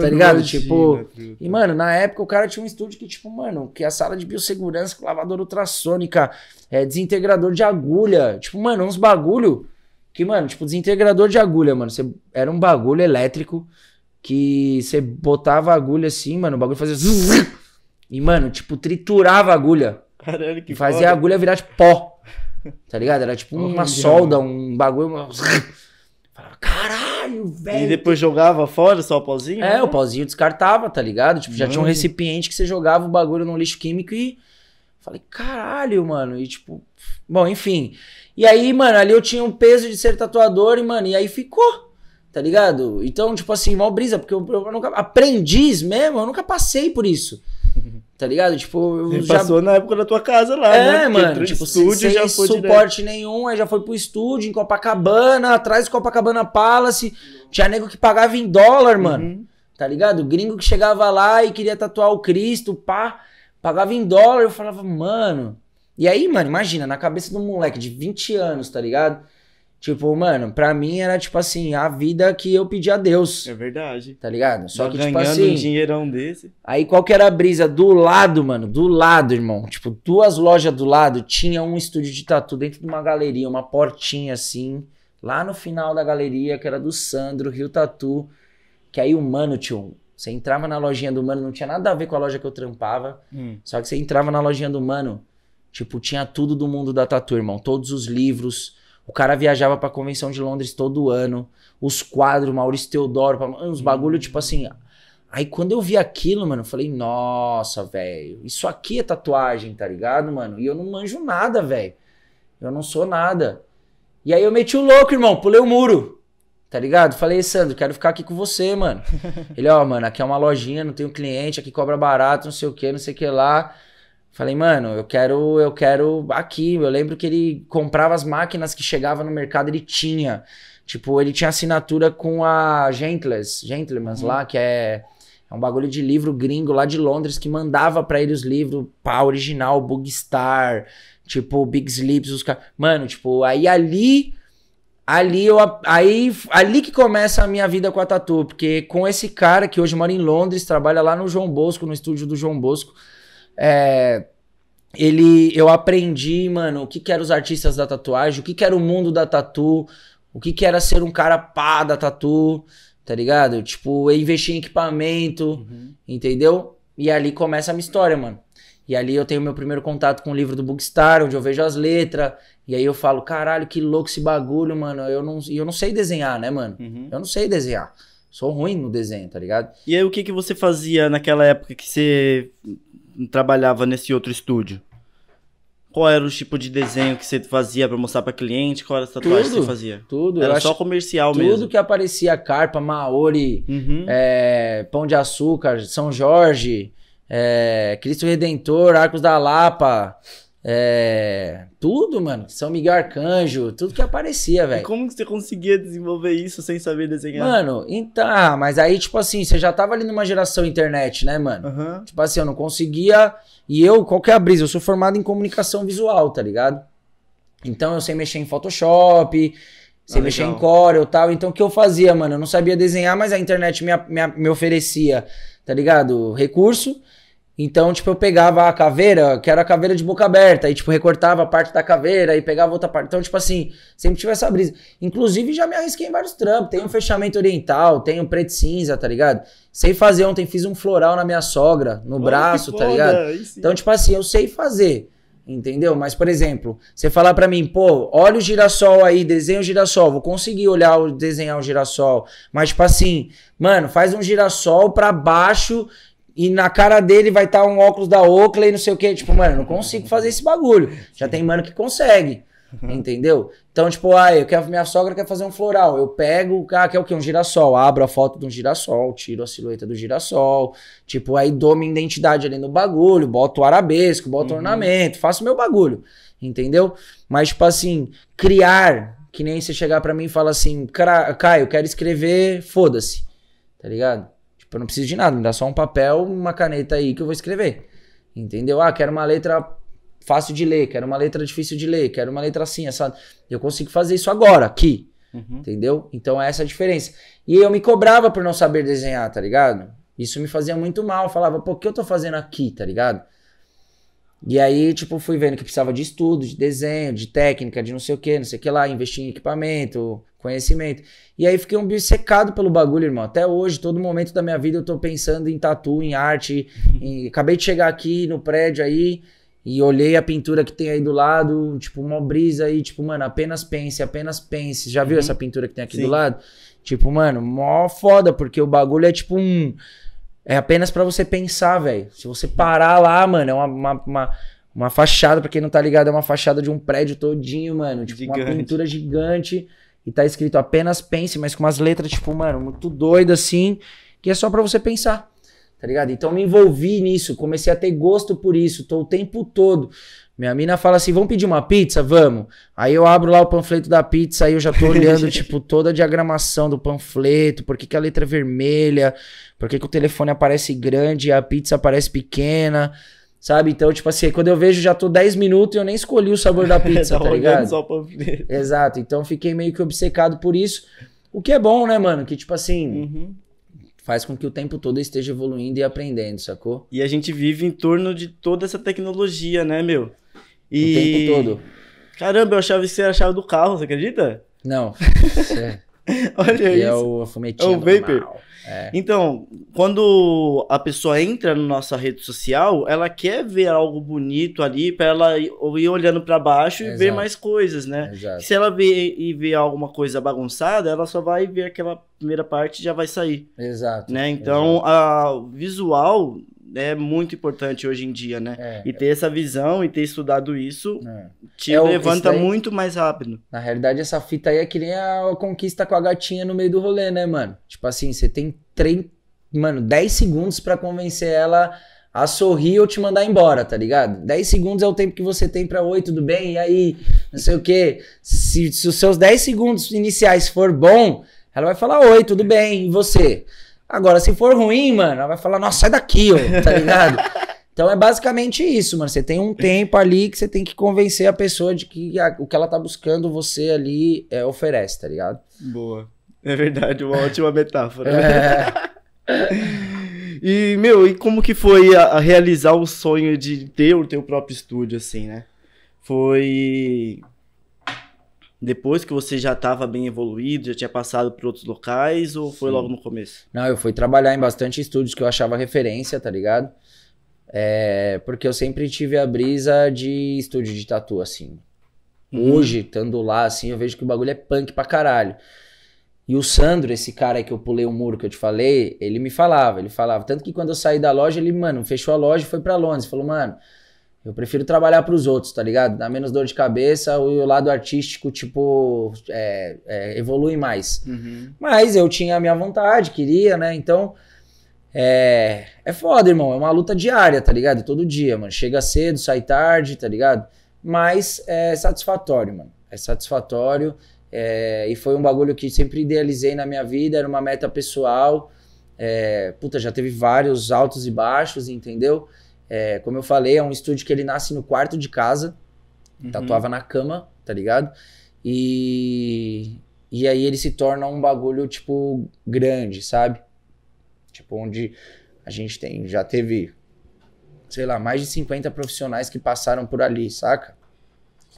tá ligado? Imagina, tipo. E, mano, na época o cara tinha um estúdio que, tipo, mano, que a sala de biossegurança, com lavadora ultrassônica, é, desintegrador de agulha. Tipo, mano, uns bagulho. Que, mano, tipo, desintegrador de agulha, mano. Cê, era um bagulho elétrico que você botava a agulha assim, mano, o bagulho fazia. Zzz, e, mano, tipo, triturava a agulha. Caralho, que Fazia foda. a agulha virar de tipo, pó. Tá ligado? Era tipo uma solda, um bagulho. Falava, caralho! caralho, velho. E depois jogava fora só o pozinho? É, né? o pozinho descartava, tá ligado? Tipo, já tinha um recipiente que você jogava o bagulho num lixo químico e. Falei, caralho, mano. E tipo. Bom, enfim. E aí, mano, ali eu tinha um peso de ser tatuador e, mano, e aí ficou. Tá ligado? Então, tipo assim, mal brisa, porque eu, eu nunca. Aprendiz mesmo, eu nunca passei por isso. Tá ligado? Tipo, eu já... passou na época da tua casa lá, é, né? É, mano, tipo, estúdio, sem já foi suporte direto. nenhum, aí já foi pro estúdio, em Copacabana, atrás de Copacabana Palace, tinha nego que pagava em dólar, mano, uhum. tá ligado? Gringo que chegava lá e queria tatuar o Cristo, pá, pagava em dólar, eu falava, mano... E aí, mano, imagina, na cabeça de um moleque de 20 anos, tá ligado? Tipo, mano, pra mim era tipo assim, a vida que eu pedi a Deus. É verdade. Tá ligado? Só Tô que, tipo assim. um dinheirão desse. Aí qual que era a brisa? Do lado, mano, do lado, irmão. Tipo, duas lojas do lado, tinha um estúdio de tatu dentro de uma galeria, uma portinha assim. Lá no final da galeria, que era do Sandro, Rio Tatu. Que aí o mano, tio, você entrava na lojinha do mano, não tinha nada a ver com a loja que eu trampava. Hum. Só que você entrava na lojinha do mano, tipo, tinha tudo do mundo da tatu, irmão. Todos os livros o cara viajava pra convenção de Londres todo ano. Os quadros, Maurício Teodoro, uns uhum. bagulho tipo assim. Aí quando eu vi aquilo, mano, eu falei, nossa, velho, isso aqui é tatuagem, tá ligado, mano? E eu não manjo nada, velho. Eu não sou nada. E aí eu meti o louco, irmão, pulei o muro. Tá ligado? Falei, Sandro, quero ficar aqui com você, mano. Ele, ó, oh, mano, aqui é uma lojinha, não tem um cliente, aqui cobra barato, não sei o que, não sei o que lá. Falei, mano, eu quero, eu quero aqui. Eu lembro que ele comprava as máquinas que chegavam no mercado, ele tinha. Tipo, ele tinha assinatura com a Gentleman Gentlemans uhum. lá, que é, é, um bagulho de livro gringo lá de Londres que mandava para ele os livros, pá, original, Bugstar, tipo, Big Slips, os caras. Mano, tipo, aí ali. Ali, eu, aí, ali que começa a minha vida com a Tatu, porque com esse cara que hoje mora em Londres, trabalha lá no João Bosco, no estúdio do João Bosco, é, ele, eu aprendi, mano, o que, que eram os artistas da tatuagem, o que, que era o mundo da tatu, o que, que era ser um cara pá da tatu, tá ligado? Tipo, eu investi em equipamento, uhum. entendeu? E ali começa a minha história, mano. E ali eu tenho meu primeiro contato com o livro do Bookstar, onde eu vejo as letras. E aí eu falo, caralho, que louco esse bagulho, mano. Eu não, eu não sei desenhar, né, mano? Uhum. Eu não sei desenhar. Sou ruim no desenho, tá ligado? E aí o que, que você fazia naquela época que você trabalhava nesse outro estúdio? Qual era o tipo de desenho que você fazia para mostrar para cliente? Qual era a tatuagem tudo, que você fazia? Tudo. Era só comercial tudo mesmo. Tudo que aparecia, carpa, maori, uhum. é, pão de açúcar, São Jorge, é, Cristo Redentor, Arcos da Lapa, é, tudo, mano. São Miguel Arcanjo, tudo que aparecia, velho. Como que você conseguia desenvolver isso sem saber desenhar? Mano, então, ah, mas aí, tipo assim, você já tava ali numa geração internet, né, mano? Uhum. Tipo assim, eu não conseguia. E eu, qual que é a brisa? Eu sou formado em comunicação visual, tá ligado? Então eu sei mexer em Photoshop, sei ah, mexer em Corel e tal. Então o que eu fazia, mano? Eu não sabia desenhar, mas a internet me, me, me oferecia, tá ligado? Recurso. Então, tipo, eu pegava a caveira, que era a caveira de boca aberta, e, tipo, recortava a parte da caveira e pegava outra parte. Então, tipo assim, sempre tive essa brisa. Inclusive, já me arrisquei em vários trampos. Tem um fechamento oriental, tem um preto cinza, tá ligado? Sei fazer. Ontem fiz um floral na minha sogra, no Olha braço, tá ligado? Então, tipo assim, eu sei fazer. Entendeu? Mas, por exemplo, você falar para mim, pô, olha o girassol aí, desenha o girassol. Vou conseguir olhar, desenhar o girassol. Mas, tipo assim, mano, faz um girassol para baixo e na cara dele vai estar tá um óculos da Oakley, não sei o quê. Tipo, mano, não consigo fazer esse bagulho. Já tem mano que consegue. Uhum. Entendeu? Então, tipo, ah, eu quero, minha sogra quer fazer um floral. Eu pego o cara, que é o quê? Um girassol. Abro a foto de um girassol, tiro a silhueta do girassol. Tipo, aí dou minha identidade ali no bagulho, boto o arabesco, boto uhum. ornamento, faço meu bagulho. Entendeu? Mas, tipo assim, criar, que nem você chegar para mim e falar assim, Caio, quero escrever, foda-se. Tá ligado? Tipo, eu não preciso de nada, me dá só um papel, uma caneta aí que eu vou escrever. Entendeu? Ah, quero uma letra fácil de ler, quero uma letra difícil de ler, quero uma letra assim, essa. Eu consigo fazer isso agora, aqui. Uhum. Entendeu? Então é essa a diferença. E eu me cobrava por não saber desenhar, tá ligado? Isso me fazia muito mal. Eu falava, pô, o que eu tô fazendo aqui, tá ligado? E aí, tipo, fui vendo que precisava de estudo, de desenho, de técnica, de não sei o que, não sei o que lá, investir em equipamento, conhecimento. E aí fiquei um bissecado pelo bagulho, irmão. Até hoje, todo momento da minha vida, eu tô pensando em tatu, em arte. Em... Acabei de chegar aqui no prédio aí e olhei a pintura que tem aí do lado, tipo, uma brisa aí, tipo, mano, apenas pense, apenas pense. Já viu uhum. essa pintura que tem aqui Sim. do lado? Tipo, mano, mó foda, porque o bagulho é tipo um é apenas para você pensar, velho. Se você parar lá, mano, é uma, uma, uma, uma fachada, pra quem não tá ligado, é uma fachada de um prédio todinho, mano. Tipo, gigante. uma pintura gigante. E tá escrito apenas pense, mas com umas letras, tipo, mano, muito doida assim, que é só para você pensar. Tá ligado? Então me envolvi nisso, comecei a ter gosto por isso, tô o tempo todo. Minha mina fala assim: vamos pedir uma pizza? Vamos. Aí eu abro lá o panfleto da pizza, aí eu já tô olhando, tipo, toda a diagramação do panfleto, por que, que a letra é vermelha, por que, que o telefone aparece grande e a pizza aparece pequena, sabe? Então, tipo assim, quando eu vejo, já tô 10 minutos e eu nem escolhi o sabor da pizza, tá, tá ligado? Só o panfleto. Exato. Então fiquei meio que obcecado por isso. O que é bom, né, mano? Que, tipo assim, uhum faz com que o tempo todo esteja evoluindo e aprendendo, sacou? E a gente vive em torno de toda essa tecnologia, né, meu? E... O tempo todo. Caramba, eu achava isso era a chave do carro, você acredita? Não. é. Olha isso. É o fumetinho. É o vapor. É. Então, quando a pessoa entra na nossa rede social, ela quer ver algo bonito ali para ela ir olhando para baixo e Exato. ver mais coisas, né? Exato. Se ela vê e vê alguma coisa bagunçada, ela só vai ver aquela primeira parte e já vai sair. Exato. Né? Então, Exato. a visual é muito importante hoje em dia, né? É, e ter essa visão e ter estudado isso é. te é, levanta muito mais rápido. Na realidade, essa fita aí é que nem a, conquista com a gatinha no meio do rolê, né, mano? Tipo assim, você tem três, mano, 10 segundos para convencer ela a sorrir ou te mandar embora, tá ligado? 10 segundos é o tempo que você tem para oi, tudo bem? E aí, não sei o quê. Se, se os seus 10 segundos iniciais for bom, ela vai falar oi, tudo bem, e você? Agora, se for ruim, mano, ela vai falar, nossa, sai daqui, ó, tá ligado? então é basicamente isso, mano. Você tem um tempo ali que você tem que convencer a pessoa de que a, o que ela tá buscando, você ali é, oferece, tá ligado? Boa. É verdade, uma ótima metáfora. É. e, meu, e como que foi a, a realizar o sonho de ter o teu próprio estúdio, assim, né? Foi depois que você já estava bem evoluído, já tinha passado por outros locais ou foi logo no começo? Não, eu fui trabalhar em bastante estúdios que eu achava referência, tá ligado? É, porque eu sempre tive a brisa de estúdio de tatu, assim. Uhum. Hoje, estando lá, assim, eu vejo que o bagulho é punk pra caralho. E o Sandro, esse cara que eu pulei o muro que eu te falei, ele me falava, ele falava. Tanto que quando eu saí da loja, ele, mano, fechou a loja e foi para Londres. Falou, mano, eu prefiro trabalhar para os outros, tá ligado? Dá menos dor de cabeça e o lado artístico, tipo, é, é, evolui mais. Uhum. Mas eu tinha a minha vontade, queria, né? Então, é, é foda, irmão. É uma luta diária, tá ligado? Todo dia, mano. Chega cedo, sai tarde, tá ligado? Mas é satisfatório, mano. É satisfatório. É, e foi um bagulho que sempre idealizei na minha vida, era uma meta pessoal. É, puta, já teve vários altos e baixos, entendeu? Entendeu? É, como eu falei, é um estúdio que ele nasce no quarto de casa, uhum. tatuava na cama, tá ligado? E, e aí ele se torna um bagulho, tipo, grande, sabe? Tipo, onde a gente tem, já teve, sei lá, mais de 50 profissionais que passaram por ali, saca?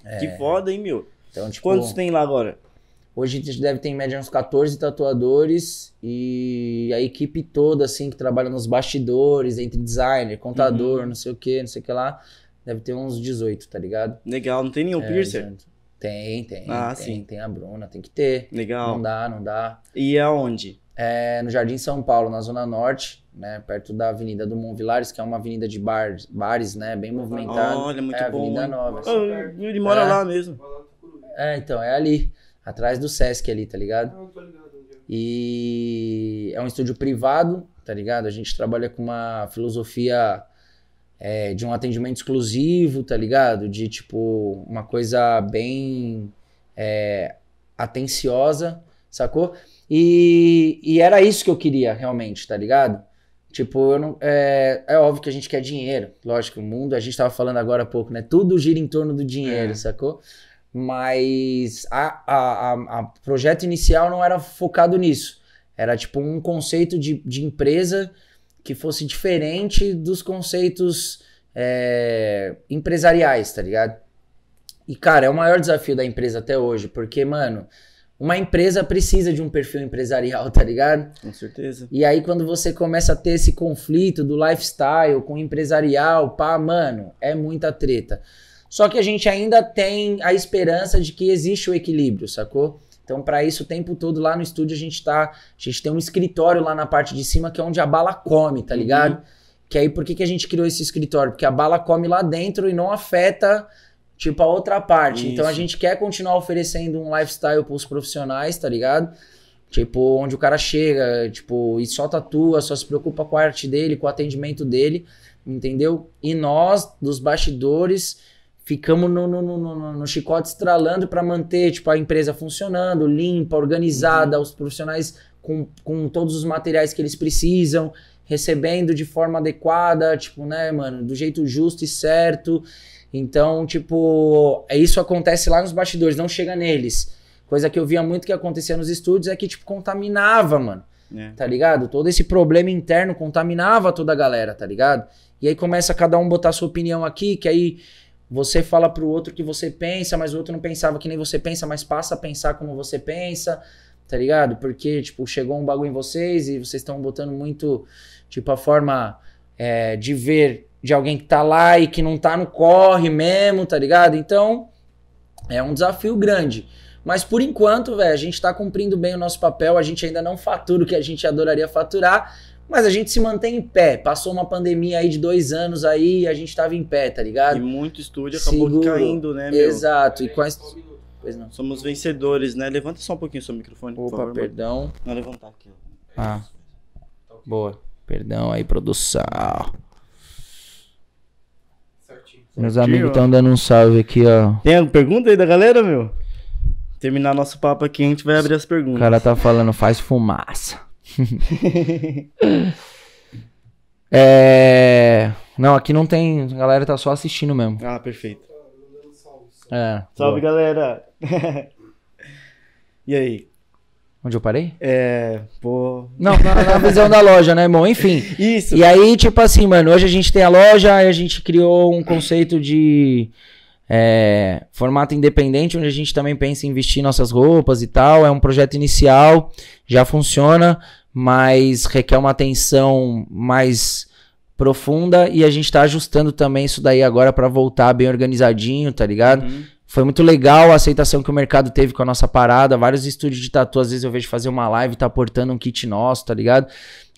É... Que foda, hein, meu? Então, tipo... Quantos tem lá agora? Hoje deve ter em média uns 14 tatuadores e a equipe toda, assim, que trabalha nos bastidores, entre designer, contador, uhum. não sei o que, não sei o que lá, deve ter uns 18, tá ligado? Legal, não tem nenhum é, piercer? Gente, tem, tem. Ah, tem, sim. Tem a Bruna, tem que ter. Legal. Não dá, não dá. E aonde? É, no Jardim São Paulo, na Zona Norte, né, perto da Avenida do Vilares, que é uma avenida de bar, bares, né, bem movimentada. Olha, muito é, bom. Avenida Nova. Ah, ele mora é. lá mesmo. É, então, é ali atrás do Sesc ali, tá ligado? Não, tô ligado. É. E é um estúdio privado, tá ligado? A gente trabalha com uma filosofia é, de um atendimento exclusivo, tá ligado? De tipo, uma coisa bem é, atenciosa, sacou? E, e, era isso que eu queria realmente, tá ligado? Tipo, eu não, é, é óbvio que a gente quer dinheiro, lógico, o mundo, a gente tava falando agora há pouco, né? Tudo gira em torno do dinheiro, é. sacou? mas a, a, a, a, projeto inicial não era focado nisso. Era tipo um conceito de, de empresa que fosse diferente dos conceitos é, empresariais, tá ligado? E, cara, é o maior desafio da empresa até hoje, porque, mano, uma empresa precisa de um perfil empresarial, tá ligado? Com certeza. E aí, quando você começa a ter esse conflito do lifestyle com o empresarial, pá, mano, é muita treta. Só que a gente ainda tem a esperança de que existe o equilíbrio, sacou? Então, para isso, o tempo todo lá no estúdio a gente tá. A gente tem um escritório lá na parte de cima que é onde a bala come, tá uhum. ligado? Uhum. Que aí, por que, que a gente criou esse escritório? Porque a bala come lá dentro e não afeta, tipo, a outra parte. Isso. Então, a gente quer continuar oferecendo um lifestyle pros profissionais, tá ligado? Tipo, onde o cara chega, tipo, e só tatua, só se preocupa com a arte dele, com o atendimento dele, entendeu? E nós, dos bastidores ficamos no, no, no, no chicote estralando para manter tipo, a empresa funcionando, limpa, organizada, uhum. os profissionais com, com todos os materiais que eles precisam, recebendo de forma adequada, tipo, né, mano, do jeito justo e certo. Então, tipo, é isso acontece lá nos bastidores, não chega neles. Coisa que eu via muito que acontecia nos estúdios é que, tipo, contaminava, mano. É. Tá ligado? Todo esse problema interno contaminava toda a galera, tá ligado? E aí começa cada um botar sua opinião aqui, que aí você fala para o outro que você pensa, mas o outro não pensava que nem você pensa, mas passa a pensar como você pensa, tá ligado? Porque, tipo, chegou um bagulho em vocês e vocês estão botando muito, tipo, a forma é, de ver de alguém que tá lá e que não tá no corre mesmo, tá ligado? Então, é um desafio grande. Mas por enquanto, velho, a gente tá cumprindo bem o nosso papel, a gente ainda não fatura o que a gente adoraria faturar, mas a gente se mantém em pé. Passou uma pandemia aí de dois anos aí e a gente tava em pé, tá ligado? E muito estúdio acabou Seguro. caindo, né, meu? Exato. E quais. Pois não. Somos vencedores, né? Levanta só um pouquinho seu microfone, Opa, por favor. perdão. Não levantar aqui. Ah. Boa. Perdão aí, produção. Meus amigos estão dando um salve aqui, ó. Tem alguma pergunta aí da galera, meu? Terminar nosso papo aqui, a gente vai abrir as perguntas. O cara tá falando, faz fumaça. é... Não, aqui não tem. A galera tá só assistindo mesmo. Ah, perfeito. É, Salve, boa. galera! e aí? Onde eu parei? É, pô. Não, na, na visão da loja, né, Bom, Enfim. Isso. E aí, tipo assim, mano, hoje a gente tem a loja, e a gente criou um conceito de é, formato independente, onde a gente também pensa em investir nossas roupas e tal. É um projeto inicial, já funciona, mas requer uma atenção mais profunda e a gente está ajustando também isso daí agora para voltar bem organizadinho, tá ligado? Uhum. Foi muito legal a aceitação que o mercado teve com a nossa parada. Vários estúdios de tatu, às vezes eu vejo fazer uma live e tá portando um kit nosso, tá ligado?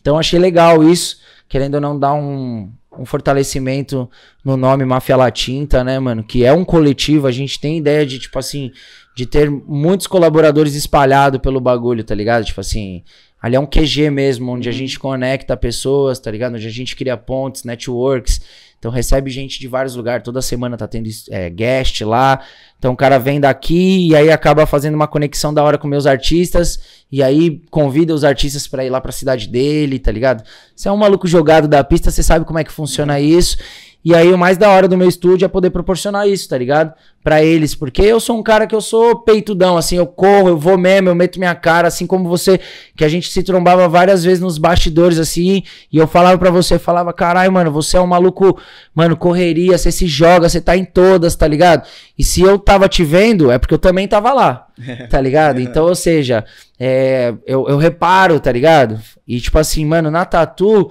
Então achei legal isso, querendo ou não dar um, um fortalecimento no nome Máfia Latinta, né, mano? Que é um coletivo, a gente tem ideia de, tipo assim, de ter muitos colaboradores espalhados pelo bagulho, tá ligado? Tipo assim, Ali é um QG mesmo, onde uhum. a gente conecta pessoas, tá ligado? Onde a gente cria pontes, networks. Então recebe gente de vários lugares. Toda semana tá tendo é, guest lá. Então o cara vem daqui e aí acaba fazendo uma conexão da hora com meus artistas. E aí convida os artistas para ir lá pra cidade dele, tá ligado? Você é um maluco jogado da pista, você sabe como é que funciona uhum. isso. E aí o mais da hora do meu estúdio é poder proporcionar isso, tá ligado? Para eles, porque eu sou um cara que eu sou peitudão, assim, eu corro, eu vou mesmo, eu meto minha cara, assim como você, que a gente se trombava várias vezes nos bastidores assim, e eu falava para você, falava, caralho, mano, você é um maluco, mano, correria, você se joga, você tá em todas, tá ligado? E se eu tava te vendo, é porque eu também tava lá, tá ligado? Então, ou seja, é, eu, eu reparo, tá ligado? E tipo assim, mano, na tatu,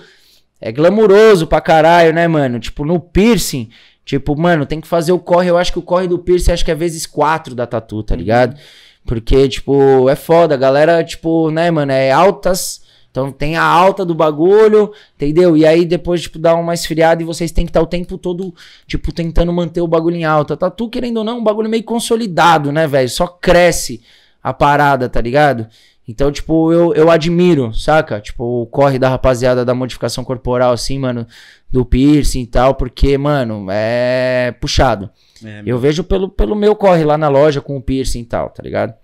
é glamuroso pra caralho, né, mano? Tipo, no piercing, tipo, mano, tem que fazer o corre. Eu acho que o corre do piercing acho que é vezes quatro da tatu, tá uhum. ligado? Porque, tipo, é foda. A galera, tipo, né, mano, é altas. Então tem a alta do bagulho, entendeu? E aí depois, tipo, dá uma esfriada e vocês têm que estar tá o tempo todo, tipo, tentando manter o bagulho em alta. Tatu, querendo ou não, é um bagulho meio consolidado, né, velho? Só cresce a parada, tá ligado? Então, tipo, eu, eu admiro, saca? Tipo, o corre da rapaziada da modificação corporal, assim, mano, do piercing e tal, porque, mano, é puxado. É, eu vejo pelo, pelo meu corre lá na loja com o piercing e tal, tá ligado?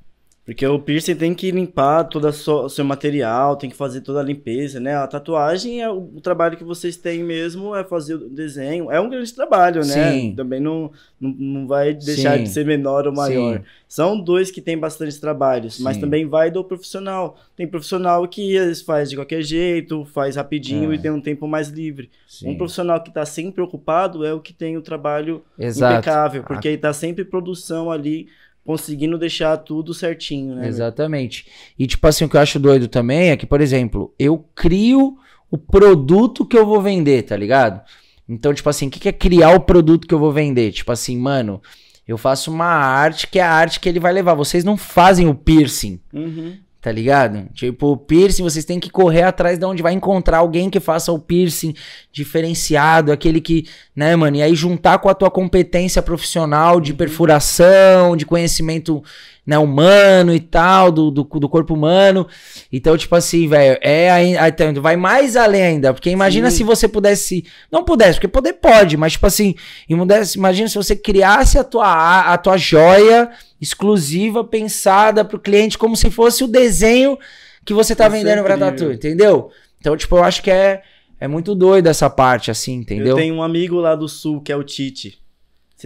Porque o piercing tem que limpar todo o seu material, tem que fazer toda a limpeza, né? A tatuagem é o, o, trabalho que vocês têm mesmo, é fazer o desenho. É um grande trabalho, né? Sim. Também não, não, não vai deixar Sim. de ser menor ou maior. Sim. São dois que têm bastante trabalhos, mas também vai do profissional. Tem profissional que faz de qualquer jeito, faz rapidinho é. e tem um tempo mais livre. Um profissional que está sempre ocupado é o que tem o trabalho Exato. impecável, porque a... ele está sempre produção ali conseguindo deixar tudo certinho, né? Exatamente. E tipo assim, o que eu acho doido também é que, por exemplo, eu crio o produto que eu vou vender, tá ligado? Então, tipo assim, o que, é criar o produto que eu vou vender? Tipo assim, mano, eu faço uma arte que é a arte que ele vai levar. Vocês não fazem o piercing. Uhum. Tá ligado? Tipo, o piercing, vocês têm que correr atrás de onde vai encontrar alguém que faça o piercing diferenciado, aquele que, né, mano? E aí juntar com a tua competência profissional de perfuração, de conhecimento né, humano e tal, do, do, do corpo humano. Então, tipo assim, velho, é ainda. Ah, então, vai mais além ainda. Porque imagina Sim. se você pudesse. Não pudesse, porque poder pode, mas, tipo assim, imagina se você criasse a tua, a tua joia exclusiva, pensada pro cliente, como se fosse o desenho que você tá vendendo pra Tatu, entendeu? Então, tipo, eu acho que é. É muito doido essa parte, assim, entendeu? Eu tenho um amigo lá do sul que é o Tite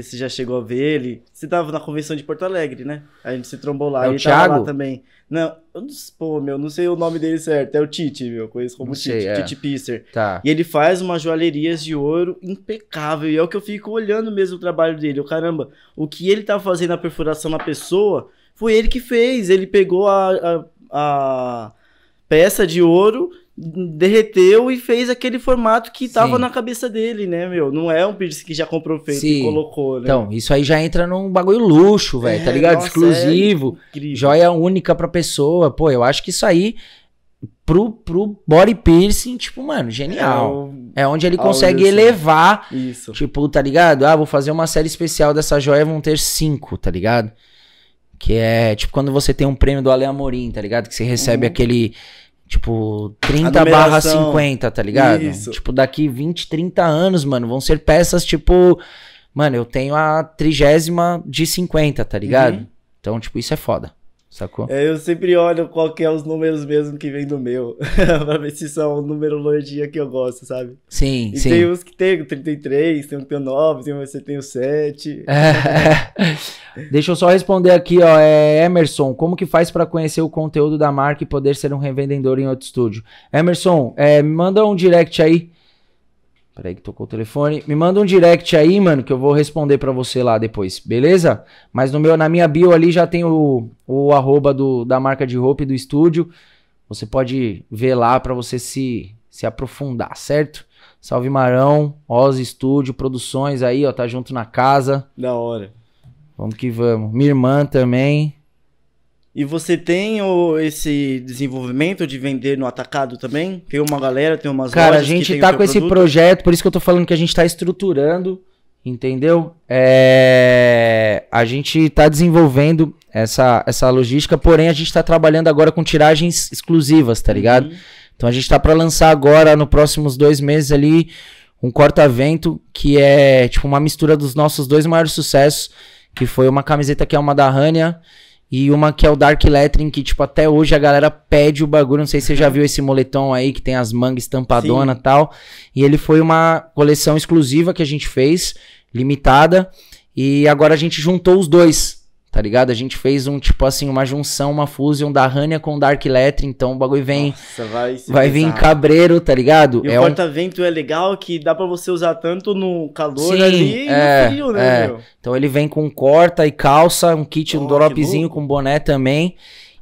sei se já chegou a ver ele. Você tava na convenção de Porto Alegre, né? A gente se trombou lá. É o ele Thiago? tava lá também. Não, eu pô, meu, não sei o nome dele certo. É o Tite, meu. Conheço como sei, Tite, é. Tite Pisser. Tá. E ele faz umas joalherias de ouro impecável. E é o que eu fico olhando mesmo o trabalho dele. Eu, caramba, o que ele tá fazendo a perfuração na pessoa, foi ele que fez. Ele pegou a, a, a peça de ouro derreteu e fez aquele formato que tava Sim. na cabeça dele, né, meu? Não é um piercing que já comprou feito Sim. e colocou, né? Então, isso aí já entra num bagulho luxo, velho, tá é, tá ligado? Nossa, é Exclusivo, é joia única pra pessoa. Pô, eu acho que isso aí, pro, pro body piercing, tipo, mano, genial. É, é o... é onde ele consegue elevar. Isso. Tipo, tá ligado? Ah, vou fazer uma série especial dessa joia, vão ter cinco, tá ligado? Que é tipo quando você tem um prêmio do Ale Amorim, tá ligado? Que você recebe uhum. aquele Tipo, 30 barra 50, tá ligado? Isso. Tipo, daqui 20, 30 anos, mano, vão ser peças tipo. Mano, eu tenho a trigésima de 50, tá ligado? Uhum. Então, tipo, isso é foda. Sacou? É, eu sempre olho qual que é os números mesmo que vem do meu. pra ver se são numerologia que eu gosto, sabe? Sim, e sim. Tem uns que tem 33, tem um que tem 9, tem um que tem o 7. É. Deixa eu só responder aqui, ó. É Emerson, como que faz para conhecer o conteúdo da marca e poder ser um revendedor em outro estúdio? Emerson, é, me manda um direct aí. Peraí que tocou o telefone. Me manda um direct aí, mano, que eu vou responder para você lá depois, beleza? Mas no meu, na minha bio ali já tem o, o arroba do, da marca de roupa e do estúdio. Você pode ver lá para você se, se aprofundar, certo? Salve Marão, Oz Estúdio, Produções aí, ó, tá junto na casa. Da hora. Vamos que vamos. Minha irmã também. E você tem o, esse desenvolvimento de vender no atacado também? Tem uma galera, tem umas Cara, a gente tá com esse projeto, por isso que eu tô falando que a gente tá estruturando, entendeu? É... A gente tá desenvolvendo essa, essa logística, porém a gente tá trabalhando agora com tiragens exclusivas, tá ligado? Uhum. Então a gente tá para lançar agora, nos próximos dois meses ali, um corta-vento, que é tipo uma mistura dos nossos dois maiores sucessos, que foi uma camiseta que é uma da Rania e uma que é o Dark Lettering, que, tipo, até hoje a galera pede o bagulho. Não sei se você já uhum. viu esse moletom aí, que tem as mangas estampadona e tal. E ele foi uma coleção exclusiva que a gente fez, limitada. E agora a gente juntou os dois. Tá ligado? A gente fez um, tipo assim, uma junção, uma fusion da Rania com Dark Letter, então o bagulho vem. Nossa, vai vai vir cabreiro, tá ligado? E é o porta-vento um... é legal que dá para você usar tanto no calor Sim, ali é, e no é, frio, né, é. meu? Então ele vem com corta e calça, um kit, oh, um dropzinho com boné também.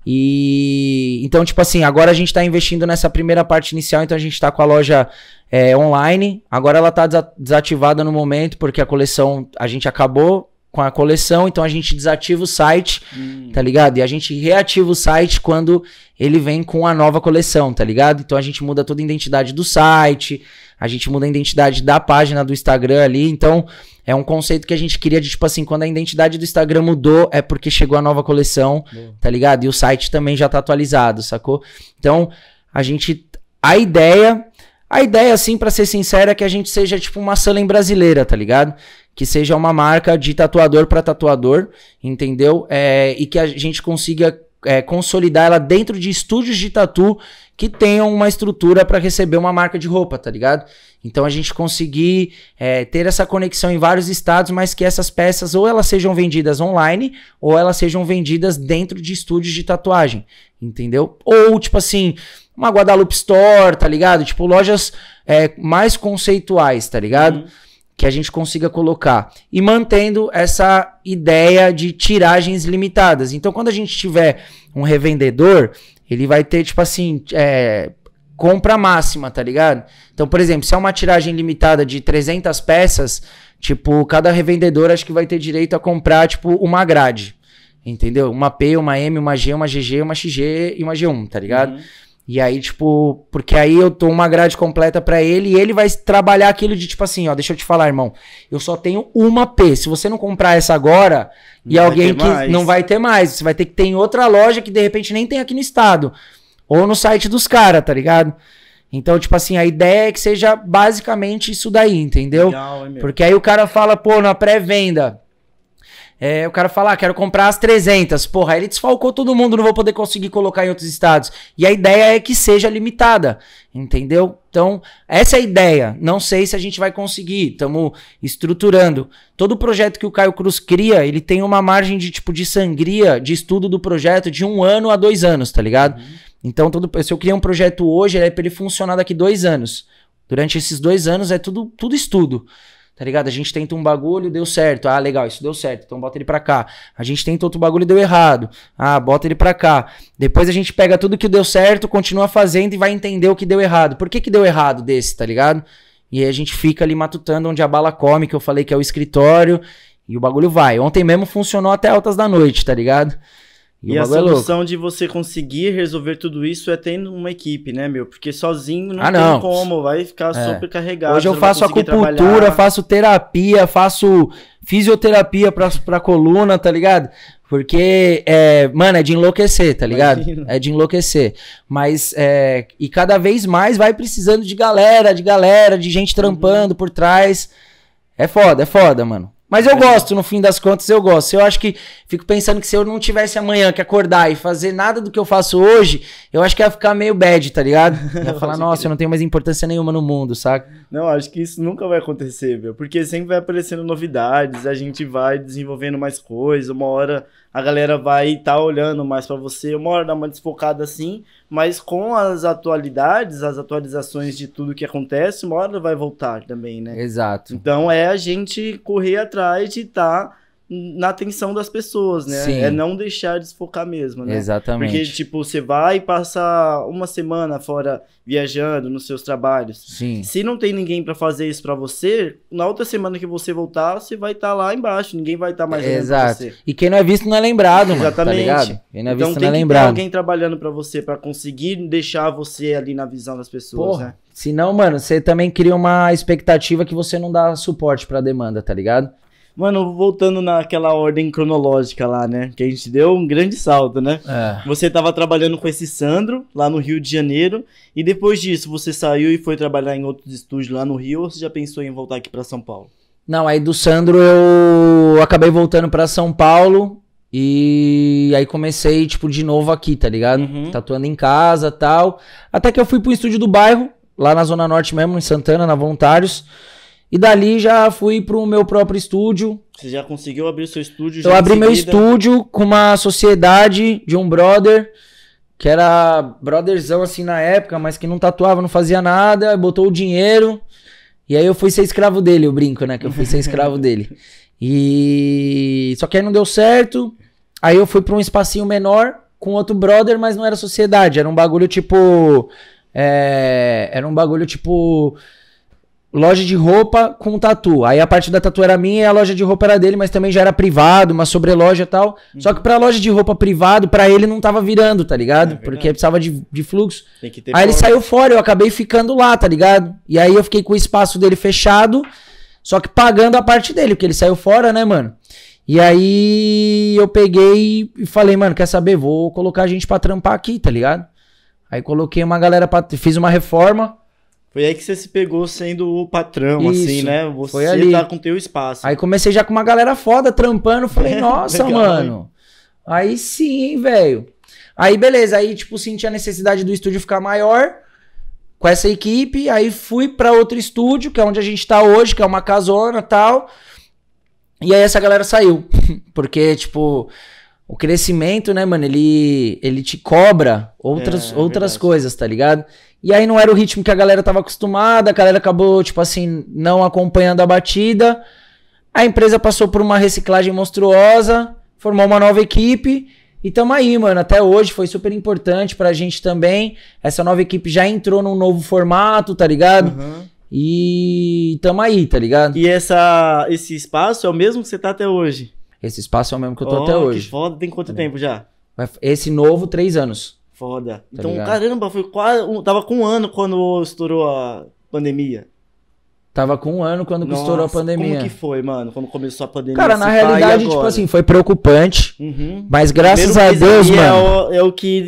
E então, tipo assim, agora a gente tá investindo nessa primeira parte inicial, então a gente tá com a loja é, online. Agora ela tá desativada no momento, porque a coleção a gente acabou com a coleção, então a gente desativa o site, hum. tá ligado? E a gente reativa o site quando ele vem com a nova coleção, tá ligado? Então a gente muda toda a identidade do site, a gente muda a identidade da página do Instagram ali, então é um conceito que a gente queria de tipo assim, quando a identidade do Instagram mudou, é porque chegou a nova coleção, tá ligado? E o site também já tá atualizado, sacou? Então, a gente a ideia, a ideia assim, para ser sincera, é que a gente seja tipo uma Sullen brasileira, tá ligado? que seja uma marca de tatuador para tatuador, entendeu? É, e que a gente consiga é, consolidar ela dentro de estúdios de tatu que tenham uma estrutura para receber uma marca de roupa, tá ligado? Então a gente conseguir é, ter essa conexão em vários estados, mas que essas peças ou elas sejam vendidas online ou elas sejam vendidas dentro de estúdios de tatuagem, entendeu? Ou tipo assim, uma Guadalupe Store, tá ligado? Tipo lojas é, mais conceituais, tá ligado? Uhum que a gente consiga colocar. E mantendo essa ideia de tiragens limitadas. Então, quando a gente tiver um revendedor, ele vai ter, tipo assim, é, compra máxima, tá ligado? Então, por exemplo, se é uma tiragem limitada de 300 peças, tipo, cada revendedor acho que vai ter direito a comprar, tipo, uma grade. Entendeu? Uma P, uma M, uma G, uma GG, uma XG e uma G1, tá ligado? Uhum. E aí, tipo, porque aí eu tô uma grade completa para ele e ele vai trabalhar aquilo de tipo assim, ó, deixa eu te falar, irmão, eu só tenho uma P. Se você não comprar essa agora, não e alguém que mais. não vai ter mais, você vai ter que ter em outra loja que de repente nem tem aqui no estado ou no site dos caras, tá ligado? Então, tipo assim, a ideia é que seja basicamente isso daí, entendeu? Legal, Porque aí o cara fala, pô, na pré-venda, é, o cara fala, ah, quero comprar as 300. Porra, aí ele desfalcou todo mundo, não vou poder conseguir colocar em outros estados. E a ideia é que seja limitada, entendeu? Então, essa é a ideia. Não sei se a gente vai conseguir, estamos estruturando. Todo projeto que o Caio Cruz cria, ele tem uma margem de tipo de sangria, de estudo do projeto de um ano a dois anos, tá ligado? Uhum. Então, todo, se eu criar um projeto hoje, ele é para ele funcionar daqui dois anos. Durante esses dois anos é tudo, tudo estudo. Tá ligado? A gente tenta um bagulho, deu certo. Ah, legal, isso deu certo. Então bota ele pra cá. A gente tenta outro bagulho, deu errado. Ah, bota ele pra cá. Depois a gente pega tudo que deu certo, continua fazendo e vai entender o que deu errado. Por que que deu errado desse, tá ligado? E aí a gente fica ali matutando onde a bala come, que eu falei que é o escritório. E o bagulho vai. Ontem mesmo funcionou até altas da noite, tá ligado? E, a é solução é de você conseguir resolver tudo isso é tendo uma equipe, né, meu? Porque sozinho não ah, tem como, vai ficar é. Hoje eu faço acupuntura, faço terapia, faço fisioterapia pra, pra coluna, tá ligado? Porque, é, mano, é de enlouquecer, tá ligado? Imagina. É de enlouquecer. Mas, é, e cada vez mais vai precisando de galera, de galera, de gente uhum. trampando uhum. por trás. É foda, é foda, mano. Mas eu é. gosto, no fim das contas, eu gosto. Eu acho que fico pensando que se eu não tivesse amanhã que acordar e fazer nada do que eu faço hoje, eu acho que ia ficar meio bad, tá ligado? Ia falar, nossa, que... eu não tenho mais importância nenhuma no mundo, saca? Não, acho que isso nunca vai acontecer, meu. Porque sempre vai aparecendo novidades, a gente vai desenvolvendo mais coisas, uma hora a galera vai estar tá olhando mais para você. Uma hora dá uma desfocada assim, mas com as atualidades, as atualizações de tudo que acontece, uma hora vai voltar também, né? Exato. Então é a gente correr atrás de estar. Tá na atenção das pessoas, né? Sim. É não deixar desfocar mesmo, né? Exatamente. Porque, tipo, você vai passar uma semana fora viajando nos seus trabalhos. Sim. Se não tem ninguém para fazer isso para você, na outra semana que você voltar, você vai estar tá lá embaixo, ninguém vai estar tá mais é, Exato. Você. E quem não é visto não é lembrado, mano. Tá Exatamente. Tá quem não é então visto então, não é lembrado. Tem alguém trabalhando para você para conseguir deixar você ali na visão das pessoas, Porra. né? não, mano, você também cria uma expectativa que você não dá suporte pra demanda, tá ligado? Mano, voltando naquela ordem cronológica lá, né? Que a gente deu um grande salto, né? É. Você tava trabalhando com esse Sandro lá no Rio de Janeiro. E depois disso, você saiu e foi trabalhar em outros estúdios lá no Rio ou você já pensou em voltar aqui para São Paulo? Não, aí do Sandro eu acabei voltando para São Paulo. E aí comecei, tipo, de novo aqui, tá ligado? Uhum. Tatuando em casa tal. Até que eu fui pro estúdio do bairro, lá na Zona Norte mesmo, em Santana, na Voluntários. E dali já fui pro meu próprio estúdio. Você já conseguiu abrir seu estúdio? Eu abri meu estúdio com uma sociedade de um brother, que era brotherzão assim na época, mas que não tatuava, não fazia nada, botou o dinheiro. E aí eu fui ser escravo dele, eu brinco, né? Que eu fui ser escravo dele. E. Só que aí não deu certo. Aí eu fui pra um espacinho menor com outro brother, mas não era sociedade. Era um bagulho tipo. É... Era um bagulho tipo loja de roupa com tatu. Aí a parte da tatu era minha e a loja de roupa era dele, mas também já era privado, uma sobreloja e tal. Uhum. Só que pra loja de roupa privado, para ele não tava virando, tá ligado? É Porque precisava de, de fluxo. aí ele saiu fora, eu acabei ficando lá, tá ligado? E aí eu fiquei com o espaço dele fechado, só que pagando a parte dele, porque ele saiu fora, né, mano? E aí eu peguei e falei, mano, quer saber? Vou colocar a gente pra trampar aqui, tá ligado? Aí coloquei uma galera pra. Fiz uma reforma foi aí que você se pegou sendo o patrão, assim, Isso, assim, né? Você foi ali. tá com teu espaço. Aí comecei já com uma galera foda trampando, falei, é, nossa, legal, mano. Aí sim, velho. Aí beleza, aí tipo senti a necessidade do estúdio ficar maior com essa equipe, aí fui para outro estúdio, que é onde a gente tá hoje, que é uma casona, tal. E aí essa galera saiu, porque tipo, o crescimento, né, mano, ele, ele te cobra outras, é, é outras coisas, tá ligado? E aí não era o ritmo que a galera tava acostumada, a galera acabou, tipo assim, não acompanhando a batida. A empresa passou por uma reciclagem monstruosa, formou uma nova equipe. E tamo aí, mano. Até hoje foi super importante pra gente também. Essa nova equipe já entrou num novo formato, tá ligado? Uhum. E tamo aí, tá ligado? E essa, esse espaço é o mesmo que você tá até hoje? Esse espaço é o mesmo que eu tô oh, até hoje. foda, tem quanto tempo já? Esse novo, três anos. Foda. Tá então, ligado? caramba, foi quase. Um, tava com um ano quando estourou a pandemia. Tava com um ano quando Nossa, estourou a pandemia. Como que foi, mano, quando começou a pandemia? Cara, na realidade, tipo assim, foi preocupante. Uhum. Mas graças a Deus, é mano. É o, é o que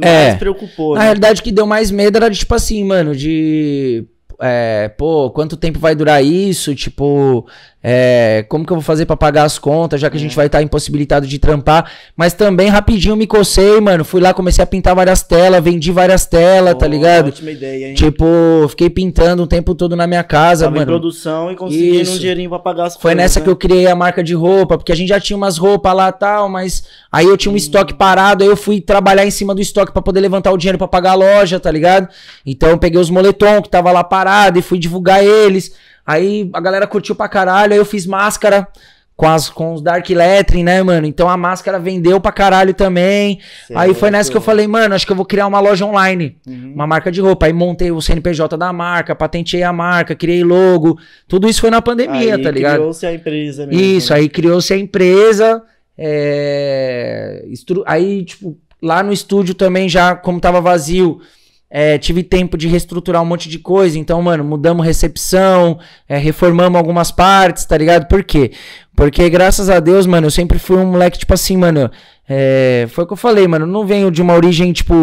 é. mais é, preocupou. Na né? realidade, o que deu mais medo era, tipo assim, mano, de. É, pô, quanto tempo vai durar isso? Tipo, é, como que eu vou fazer para pagar as contas, já que a gente uhum. vai estar tá impossibilitado de trampar. Mas também rapidinho me cocei, mano. Fui lá, comecei a pintar várias telas, vendi várias telas, oh, tá ligado? Ótima ideia, hein? Tipo, fiquei pintando o tempo todo na minha casa, Tava mano. produção e conseguindo Isso. um dinheirinho pra pagar as contas. Foi coisas, nessa né? que eu criei a marca de roupa, porque a gente já tinha umas roupas lá tal, mas aí eu tinha um hum. estoque parado, aí eu fui trabalhar em cima do estoque para poder levantar o dinheiro para pagar a loja, tá ligado? Então eu peguei os moletom que tava lá parado e fui divulgar eles. Aí a galera curtiu pra caralho, aí eu fiz máscara com, as, com os Dark Lettering, né, mano? Então a máscara vendeu pra caralho também. Certo. É aí foi nessa que eu falei, mano, acho que eu vou criar uma loja online, uhum. uma marca de roupa. Aí montei o CNPJ da marca, patenteei a marca, criei logo. Tudo isso foi na pandemia, aí tá ligado? Criou-se a empresa mesmo. Isso, né? aí criou-se a empresa. É... Aí, tipo, lá no estúdio também já, como tava vazio é, tive tempo de reestruturar um monte de coisa. Então, mano, mudamos recepção, é, reformamos algumas partes, tá ligado? Por quê? Porque, graças a Deus, mano, eu sempre fui um moleque, tipo assim, mano. É, foi o que eu falei, mano. Eu não venho de uma origem, tipo,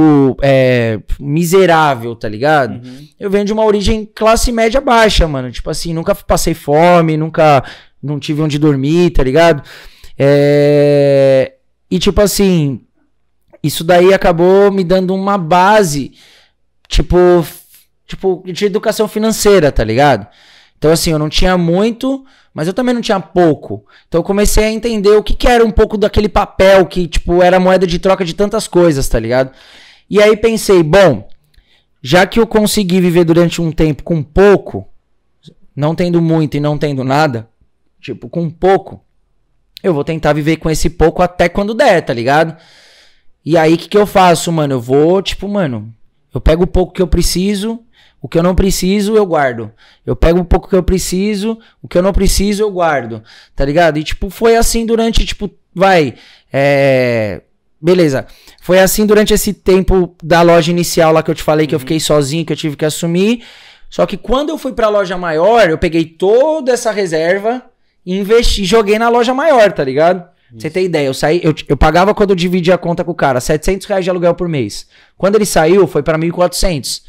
é, miserável, tá ligado? Uhum. Eu venho de uma origem classe média baixa, mano. Tipo assim, nunca passei fome, nunca. Não tive onde dormir, tá ligado? É, e, tipo assim. Isso daí acabou me dando uma base tipo, tipo, de educação financeira, tá ligado? Então, assim, eu não tinha muito, mas eu também não tinha pouco. Então, eu comecei a entender o que, que era um pouco daquele papel que, tipo, era moeda de troca de tantas coisas, tá ligado? E aí pensei, bom, já que eu consegui viver durante um tempo com pouco, não tendo muito e não tendo nada, tipo, com pouco, eu vou tentar viver com esse pouco até quando der, tá ligado? E aí, o que, que eu faço, mano? Eu vou, tipo, mano, eu pego o pouco que eu preciso, o que eu não preciso eu guardo. Eu pego o pouco que eu preciso, o que eu não preciso eu guardo. Tá ligado? E tipo, foi assim durante, tipo, vai. É. Beleza. Foi assim durante esse tempo da loja inicial lá que eu te falei que eu uhum. fiquei sozinho, que eu tive que assumir. Só que quando eu fui pra loja maior, eu peguei toda essa reserva e investi, joguei na loja maior, tá ligado? Você tem ideia, eu saí, eu, eu pagava quando eu dividia a conta com o cara, 700 reais de aluguel por mês. Quando ele saiu, foi para 1.400.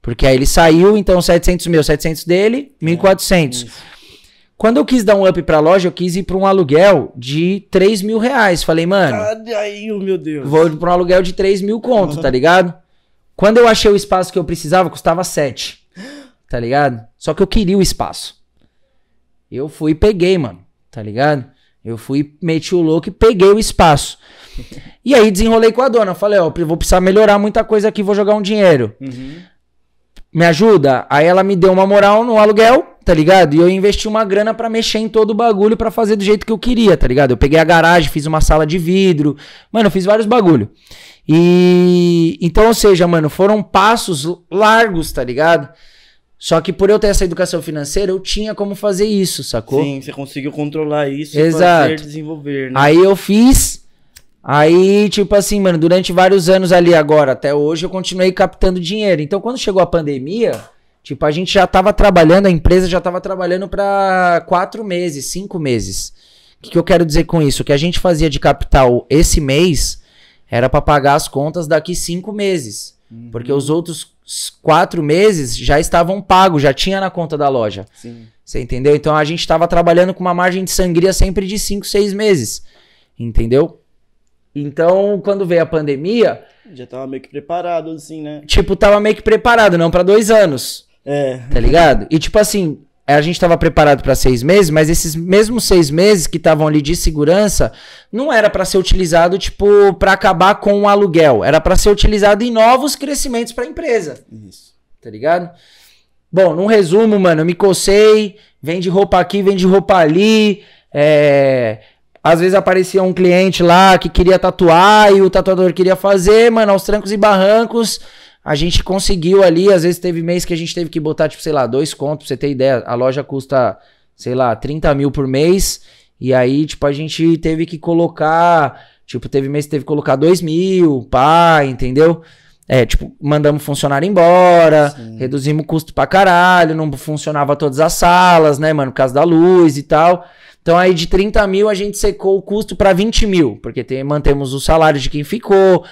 Porque aí ele saiu, então 700 é, mil, 700 dele, 1.400. É, Quando eu quis dar um up pra loja, eu quis ir pra um aluguel de 3 mil reais. Falei, mano. Ai, meu Deus. Vou pra um aluguel de 3 mil conto, tá ligado? Quando eu achei o espaço que eu precisava, custava 7. Tá ligado? Só que eu queria o espaço. Eu fui e peguei, mano. Tá ligado? Eu fui, meti o louco e peguei o espaço. E aí desenrolei com a dona. Falei, ó, vou precisar melhorar muita coisa aqui, vou jogar um dinheiro. Uhum. Me ajuda? Aí ela me deu uma moral no aluguel, tá ligado? E eu investi uma grana para mexer em todo o bagulho para fazer do jeito que eu queria, tá ligado? Eu peguei a garagem, fiz uma sala de vidro. Mano, eu fiz vários bagulho. E então, ou seja, mano, foram passos largos, tá ligado? Só que por eu ter essa educação financeira, eu tinha como fazer isso, sacou? Sim, você conseguiu controlar isso Exato. e fazer desenvolver, né? Aí eu fiz. Aí, tipo assim, mano, durante vários anos ali agora, até hoje, eu continuei captando dinheiro. Então, quando chegou a pandemia, tipo, a gente já tava trabalhando, a empresa já tava trabalhando para quatro meses, cinco meses. O que, que eu quero dizer com isso? O que a gente fazia de capital esse mês era para pagar as contas daqui cinco meses. Uhum. Porque os outros quatro meses já estavam pagos, já tinha na conta da loja. Sim. Você entendeu? Então a gente estava trabalhando com uma margem de sangria sempre de cinco, seis meses. Entendeu? Então, quando veio a pandemia. Já tava meio que preparado, assim, né? Tipo, tava meio que preparado, não para dois anos. É. Tá ligado? E tipo assim, a gente estava preparado para seis meses, mas esses mesmos seis meses que estavam ali de segurança não era para ser utilizado tipo para acabar com o aluguel, era para ser utilizado em novos crescimentos para a empresa. Isso. Tá ligado? Bom, num resumo, mano, eu me cocei, vende roupa aqui, vende roupa ali, é... Às vezes aparecia um cliente lá que queria tatuar e o tatuador queria fazer, mano, aos trancos e barrancos a gente conseguiu ali, às vezes teve mês que a gente teve que botar, tipo, sei lá, dois contos, pra você ter ideia. A loja custa, sei lá, 30 mil por mês. E aí, tipo, a gente teve que colocar. Tipo, teve mês que teve que colocar dois mil, pá, entendeu? É, tipo, mandamos funcionário embora, Sim. reduzimos o custo pra caralho, não funcionava todas as salas, né, mano, por causa da luz e tal. Então aí de 30 mil a gente secou o custo para 20 mil, porque tem, mantemos o salário de quem ficou,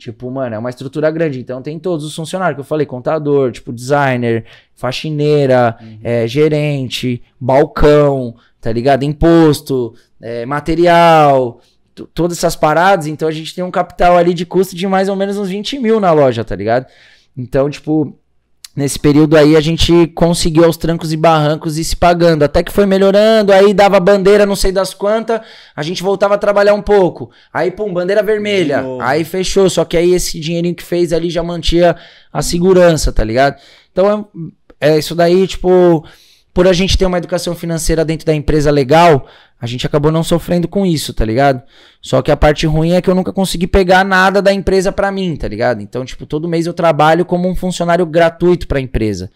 Tipo, mano, é uma estrutura grande, então tem todos os funcionários que eu falei: contador, tipo, designer, faxineira, uhum. é, gerente, balcão, tá ligado? Imposto, é, material, todas essas paradas. Então a gente tem um capital ali de custo de mais ou menos uns 20 mil na loja, tá ligado? Então, tipo, Nesse período aí a gente conseguiu aos trancos e barrancos e se pagando, até que foi melhorando, aí dava bandeira não sei das quantas, a gente voltava a trabalhar um pouco. Aí pum, bandeira vermelha, aí fechou, só que aí esse dinheirinho que fez ali já mantinha a segurança, tá ligado? Então é, é isso daí, tipo, por a gente ter uma educação financeira dentro da empresa legal, a gente acabou não sofrendo com isso, tá ligado? Só que a parte ruim é que eu nunca consegui pegar nada da empresa para mim, tá ligado? Então, tipo, todo mês eu trabalho como um funcionário gratuito para a empresa.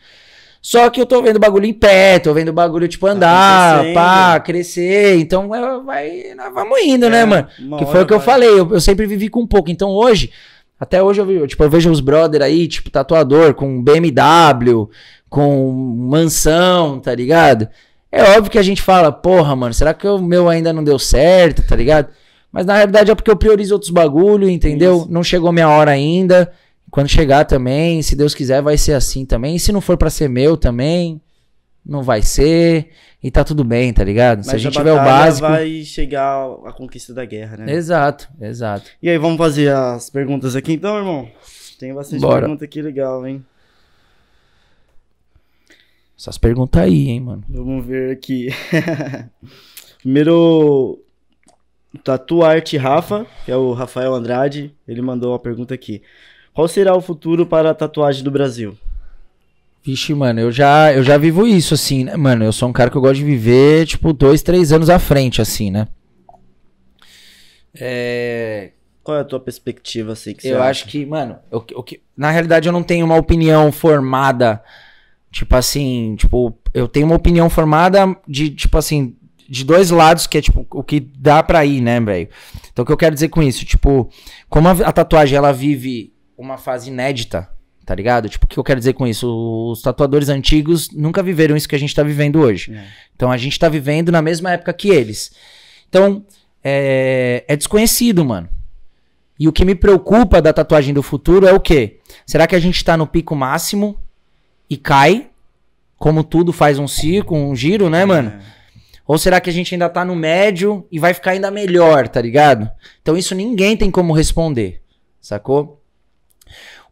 Só que eu tô vendo o bagulho em pé, tô vendo o bagulho, tipo, tá andar, tá pá, crescer. Então, é, vai, vamos indo, né, é, né, mano? Que foi o que vai. eu falei, eu, eu, sempre vivi com um pouco. Então, hoje, até hoje, eu, tipo, eu vejo os brother aí, tipo, tatuador com BMW, com mansão, tá ligado? É óbvio que a gente fala, porra, mano, será que o meu ainda não deu certo, tá ligado? Mas na realidade é porque eu priorizo outros bagulho, entendeu? Isso. Não chegou minha hora ainda. Quando chegar também, se Deus quiser, vai ser assim também. E se não for para ser meu também, não vai ser. E tá tudo bem, tá ligado? Mas se a gente a tiver o básico. vai chegar a conquista da guerra, né? Exato, exato. E aí, vamos fazer as perguntas aqui então, irmão? Tem bastante Bora. pergunta aqui legal, hein? Essas perguntas aí, hein, mano. Vamos ver aqui. Primeiro, tatuarte Rafa, que é o Rafael Andrade, ele mandou uma pergunta aqui. Qual será o futuro para a tatuagem do Brasil? Vixe, mano, eu já, eu já vivo isso, assim, né, mano? Eu sou um cara que eu gosto de viver, tipo, dois, três anos à frente, assim, né? É... Qual é a tua perspectiva, assim, que Eu acho que, mano, eu, eu, na realidade eu não tenho uma opinião formada Tipo assim, tipo, eu tenho uma opinião formada de, tipo assim, de dois lados, que é tipo o que dá pra ir, né, velho? Então o que eu quero dizer com isso? Tipo, como a, a tatuagem ela vive uma fase inédita, tá ligado? Tipo, o que eu quero dizer com isso? Os tatuadores antigos nunca viveram isso que a gente tá vivendo hoje. É. Então a gente tá vivendo na mesma época que eles. Então, é, é desconhecido, mano. E o que me preocupa da tatuagem do futuro é o quê? Será que a gente tá no pico máximo e cai. Como tudo faz um ciclo, um giro, né, é. mano? É. Ou será que a gente ainda tá no médio e vai ficar ainda melhor, tá ligado? Então isso ninguém tem como responder, sacou?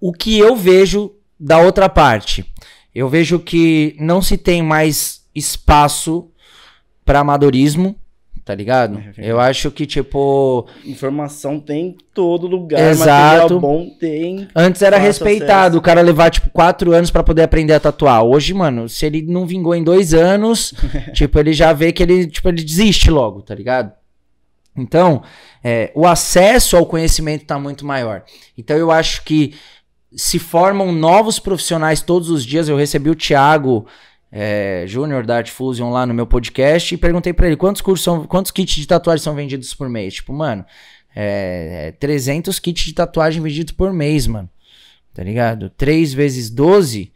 O que eu vejo da outra parte, eu vejo que não se tem mais espaço para amadorismo, tá ligado? É eu acho que, tipo. Informação tem em todo lugar, Exato. material bom tem. Antes era respeitado acesso. o cara levar, tipo, quatro anos para poder aprender a tatuar. Hoje, mano, se ele não vingou em dois anos, tipo, ele já vê que ele, tipo, ele desiste logo, tá ligado? Então, é, o acesso ao conhecimento tá muito maior. Então, eu acho que se formam novos profissionais todos os dias. Eu recebi o Thiago é, Júnior da Art Fusion lá no meu podcast e perguntei para ele quantos cursos são, quantos kits de tatuagem são vendidos por mês. Tipo, mano, é, é 300 kits de tatuagem vendidos por mês, mano. Tá ligado? 3 vezes 12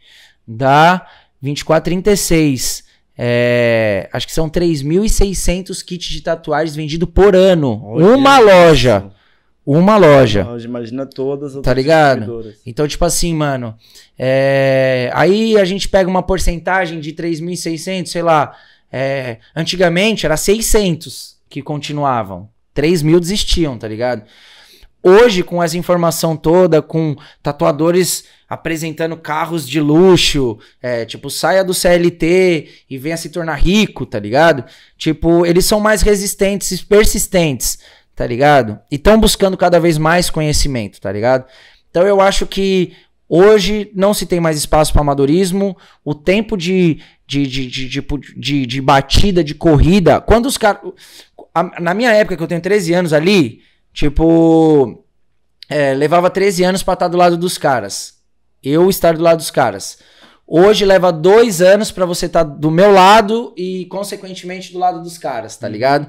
dá 2436. É, acho que são 3.600 kits de tatuagens vendidos por ano. Olha uma loja. Uma loja. loja imagina todas as Tá ligado? Então, tipo assim, mano. É... Aí a gente pega uma porcentagem de 3.600, sei lá. É... Antigamente era 600 que continuavam. 3.000 mil desistiam, tá ligado? Hoje, com essa informação toda, com tatuadores apresentando carros de luxo, é, tipo, saia do CLT e venha se tornar rico, tá ligado? Tipo, eles são mais resistentes e persistentes tá ligado? E estão buscando cada vez mais conhecimento, tá ligado? Então eu acho que hoje não se tem mais espaço para amadorismo, o tempo de, de, de, de, de batida, de corrida. Quando os caras. Na minha época, que eu tenho 13 anos ali, tipo. É, levava 13 anos para estar tá do lado dos caras. Eu estar do lado dos caras. Hoje leva dois anos para você estar tá do meu lado e, consequentemente, do lado dos caras, tá uhum. ligado?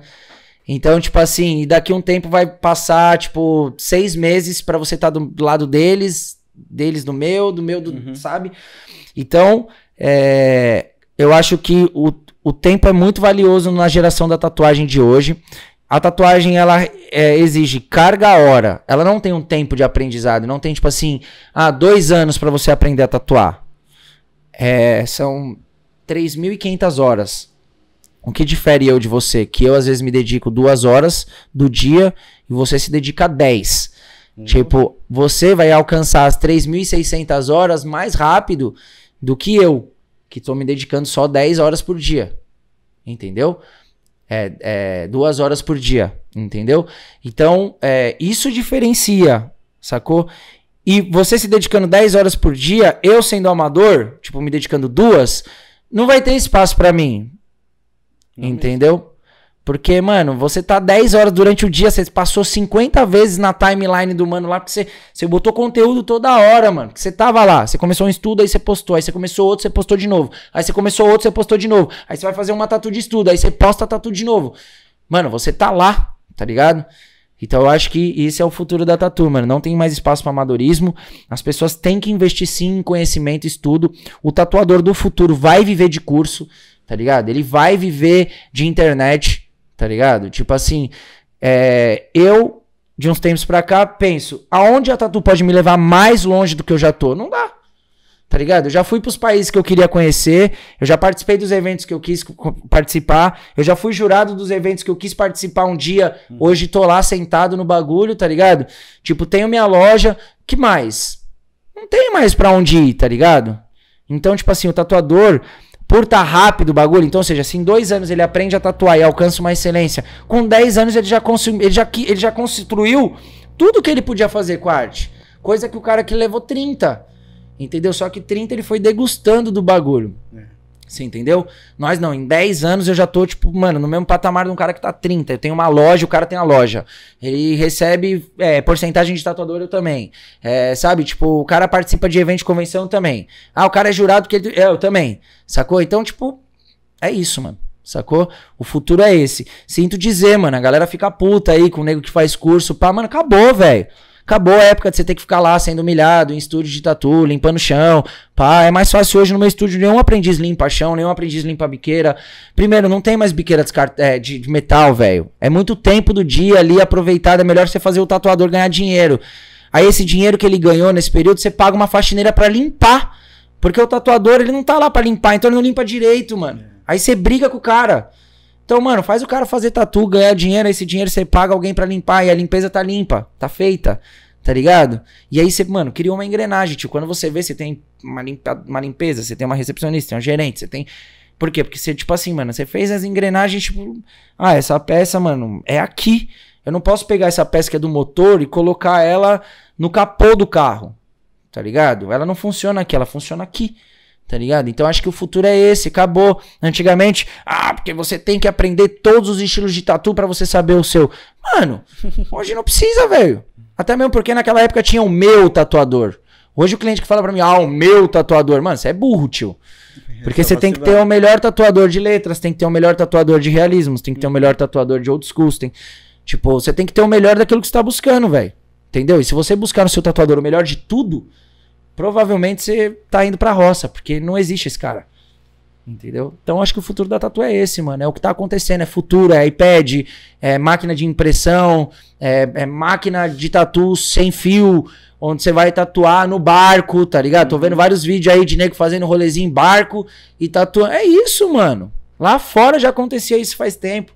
Então, tipo assim, daqui um tempo vai passar, tipo, seis meses para você estar tá do lado deles, deles no meu, do meu, do, uhum. sabe? Então, é, eu acho que o, o tempo é muito valioso na geração da tatuagem de hoje. A tatuagem, ela é, exige carga hora. Ela não tem um tempo de aprendizado. Não tem, tipo assim, ah, dois anos para você aprender a tatuar. É, são 3.500 horas. O que difere eu de você? Que eu às vezes me dedico duas horas do dia e você se dedica a dez. Uhum. Tipo, você vai alcançar as 3.600 horas mais rápido do que eu, que estou me dedicando só 10 horas por dia. Entendeu? É, é, duas horas por dia, entendeu? Então, é, isso diferencia, sacou? E você se dedicando 10 horas por dia, eu sendo amador, tipo, me dedicando duas, não vai ter espaço para mim. Não entendeu? Mesmo. Porque, mano, você tá 10 horas durante o dia, você passou 50 vezes na timeline do mano lá, porque você, você botou conteúdo toda hora, mano. você tava lá, você começou um estudo, aí você postou, aí você começou outro, você postou de novo. Aí você começou outro, você postou de novo. Aí você vai fazer uma tatu de estudo, aí você posta tatu de novo. Mano, você tá lá, tá ligado? Então eu acho que isso é o futuro da tatu, mano. Não tem mais espaço para amadorismo. As pessoas têm que investir sim em conhecimento, estudo. O tatuador do futuro vai viver de curso tá ligado? Ele vai viver de internet, tá ligado? Tipo assim, é, eu, de uns tempos pra cá, penso, aonde a Tatu pode me levar mais longe do que eu já tô? Não dá. Tá ligado? Eu já fui pros países que eu queria conhecer, eu já participei dos eventos que eu quis participar, eu já fui jurado dos eventos que eu quis participar um dia, hum. hoje tô lá sentado no bagulho, tá ligado? Tipo, tenho minha loja, que mais? Não tem mais pra onde ir, tá ligado? Então, tipo assim, o tatuador, por tá rápido o bagulho, então, ou seja, se em dois anos ele aprende a tatuar e alcança uma excelência, com dez anos ele já, consumi, ele, já, ele já construiu tudo que ele podia fazer com a arte. Coisa que o cara que levou 30. Entendeu? Só que 30 ele foi degustando do bagulho. É. Você entendeu? Nós não, em 10 anos eu já tô, tipo, mano, no mesmo patamar de um cara que tá 30. Eu tenho uma loja, o cara tem a loja. Ele recebe é, porcentagem de tatuador, eu também. É, sabe, tipo, o cara participa de evento de convenção também. Ah, o cara é jurado que ele. eu também. Sacou? Então, tipo, é isso, mano. Sacou? O futuro é esse. Sinto dizer, mano, a galera fica puta aí com o nego que faz curso. Pá, mano, acabou, velho. Acabou a época de você ter que ficar lá sendo humilhado em estúdio de tatu, limpando chão. Pá, é mais fácil hoje no meu estúdio. Nenhum aprendiz limpa chão, nenhum aprendiz limpa biqueira. Primeiro, não tem mais biqueira é, de, de metal, velho. É muito tempo do dia ali aproveitado. É melhor você fazer o tatuador ganhar dinheiro. Aí esse dinheiro que ele ganhou nesse período, você paga uma faxineira para limpar. Porque o tatuador, ele não tá lá para limpar, então ele não limpa direito, mano. É. Aí você briga com o cara. Então, mano, faz o cara fazer tatu, ganhar dinheiro, esse dinheiro você paga alguém para limpar e a limpeza tá limpa, tá feita, tá ligado? E aí você, mano, cria uma engrenagem, tipo, quando você vê, você tem uma, limpa, uma limpeza, você tem uma recepcionista, tem um gerente, você tem... Por quê? Porque você, tipo assim, mano, você fez as engrenagens, tipo, ah, essa peça, mano, é aqui. Eu não posso pegar essa peça que é do motor e colocar ela no capô do carro, tá ligado? Ela não funciona aqui, ela funciona aqui. Tá ligado? Então acho que o futuro é esse, acabou. Antigamente, ah, porque você tem que aprender todos os estilos de tatu para você saber o seu. Mano, hoje não precisa, velho. Até mesmo porque naquela época tinha o meu tatuador. Hoje o cliente que fala para mim, ah, o meu tatuador, mano, você é burro, tio. Porque você tem que ter o melhor tatuador de letras, tem que ter o melhor tatuador de realismo tem que ter o melhor uhum. tatuador de old school tem... Tipo, você tem que ter o melhor daquilo que você tá buscando, velho. Entendeu? E se você buscar no seu tatuador o melhor de tudo, provavelmente você tá indo pra roça, porque não existe esse cara. Entendeu? Então acho que o futuro da tatu é esse, mano. É o que tá acontecendo. É futuro, é iPad, é máquina de impressão, é, é máquina de tatu sem fio, onde você vai tatuar no barco, tá ligado? Tô vendo uhum. vários vídeos aí de nego fazendo rolezinho em barco e tatuando. É isso, mano. Lá fora já acontecia isso faz tempo.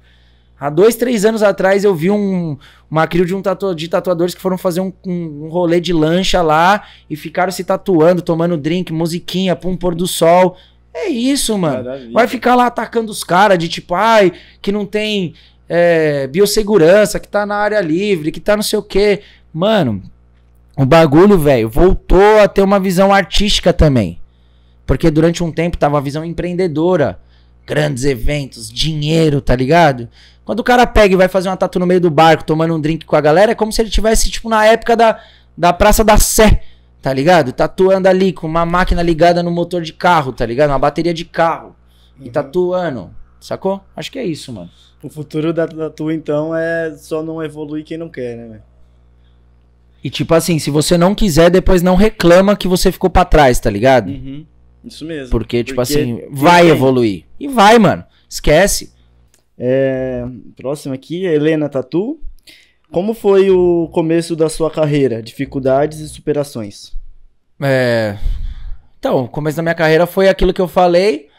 Há dois, três anos atrás eu vi um, uma crew de, um tatu, de tatuadores que foram fazer um, um, um, rolê de lancha lá e ficaram se tatuando, tomando drink, musiquinha, pum, pôr do sol. É isso, mano. Maravilha. Vai ficar lá atacando os caras de tipo, ai, que não tem é, biossegurança, que tá na área livre, que tá não sei o quê. Mano, o bagulho, velho, voltou a ter uma visão artística também. Porque durante um tempo tava a visão empreendedora grandes eventos, dinheiro, tá ligado? Quando o cara pega e vai fazer uma tatu no meio do barco, tomando um drink com a galera, é como se ele tivesse tipo na época da, da Praça da Sé, tá ligado? Tatuando ali com uma máquina ligada no motor de carro, tá ligado? Uma bateria de carro. Uhum. E tatuando, sacou? Acho que é isso, mano. O futuro da tatu então é só não evoluir quem não quer, né, velho? E tipo assim, se você não quiser, depois não reclama que você ficou para trás, tá ligado? Uhum. Isso mesmo. Porque, tipo Porque assim, vai tem. evoluir. E vai, mano. Esquece. É, próximo aqui, Helena Tatu. Como foi o começo da sua carreira? Dificuldades e superações? É. Então, o começo da minha carreira foi aquilo que eu falei.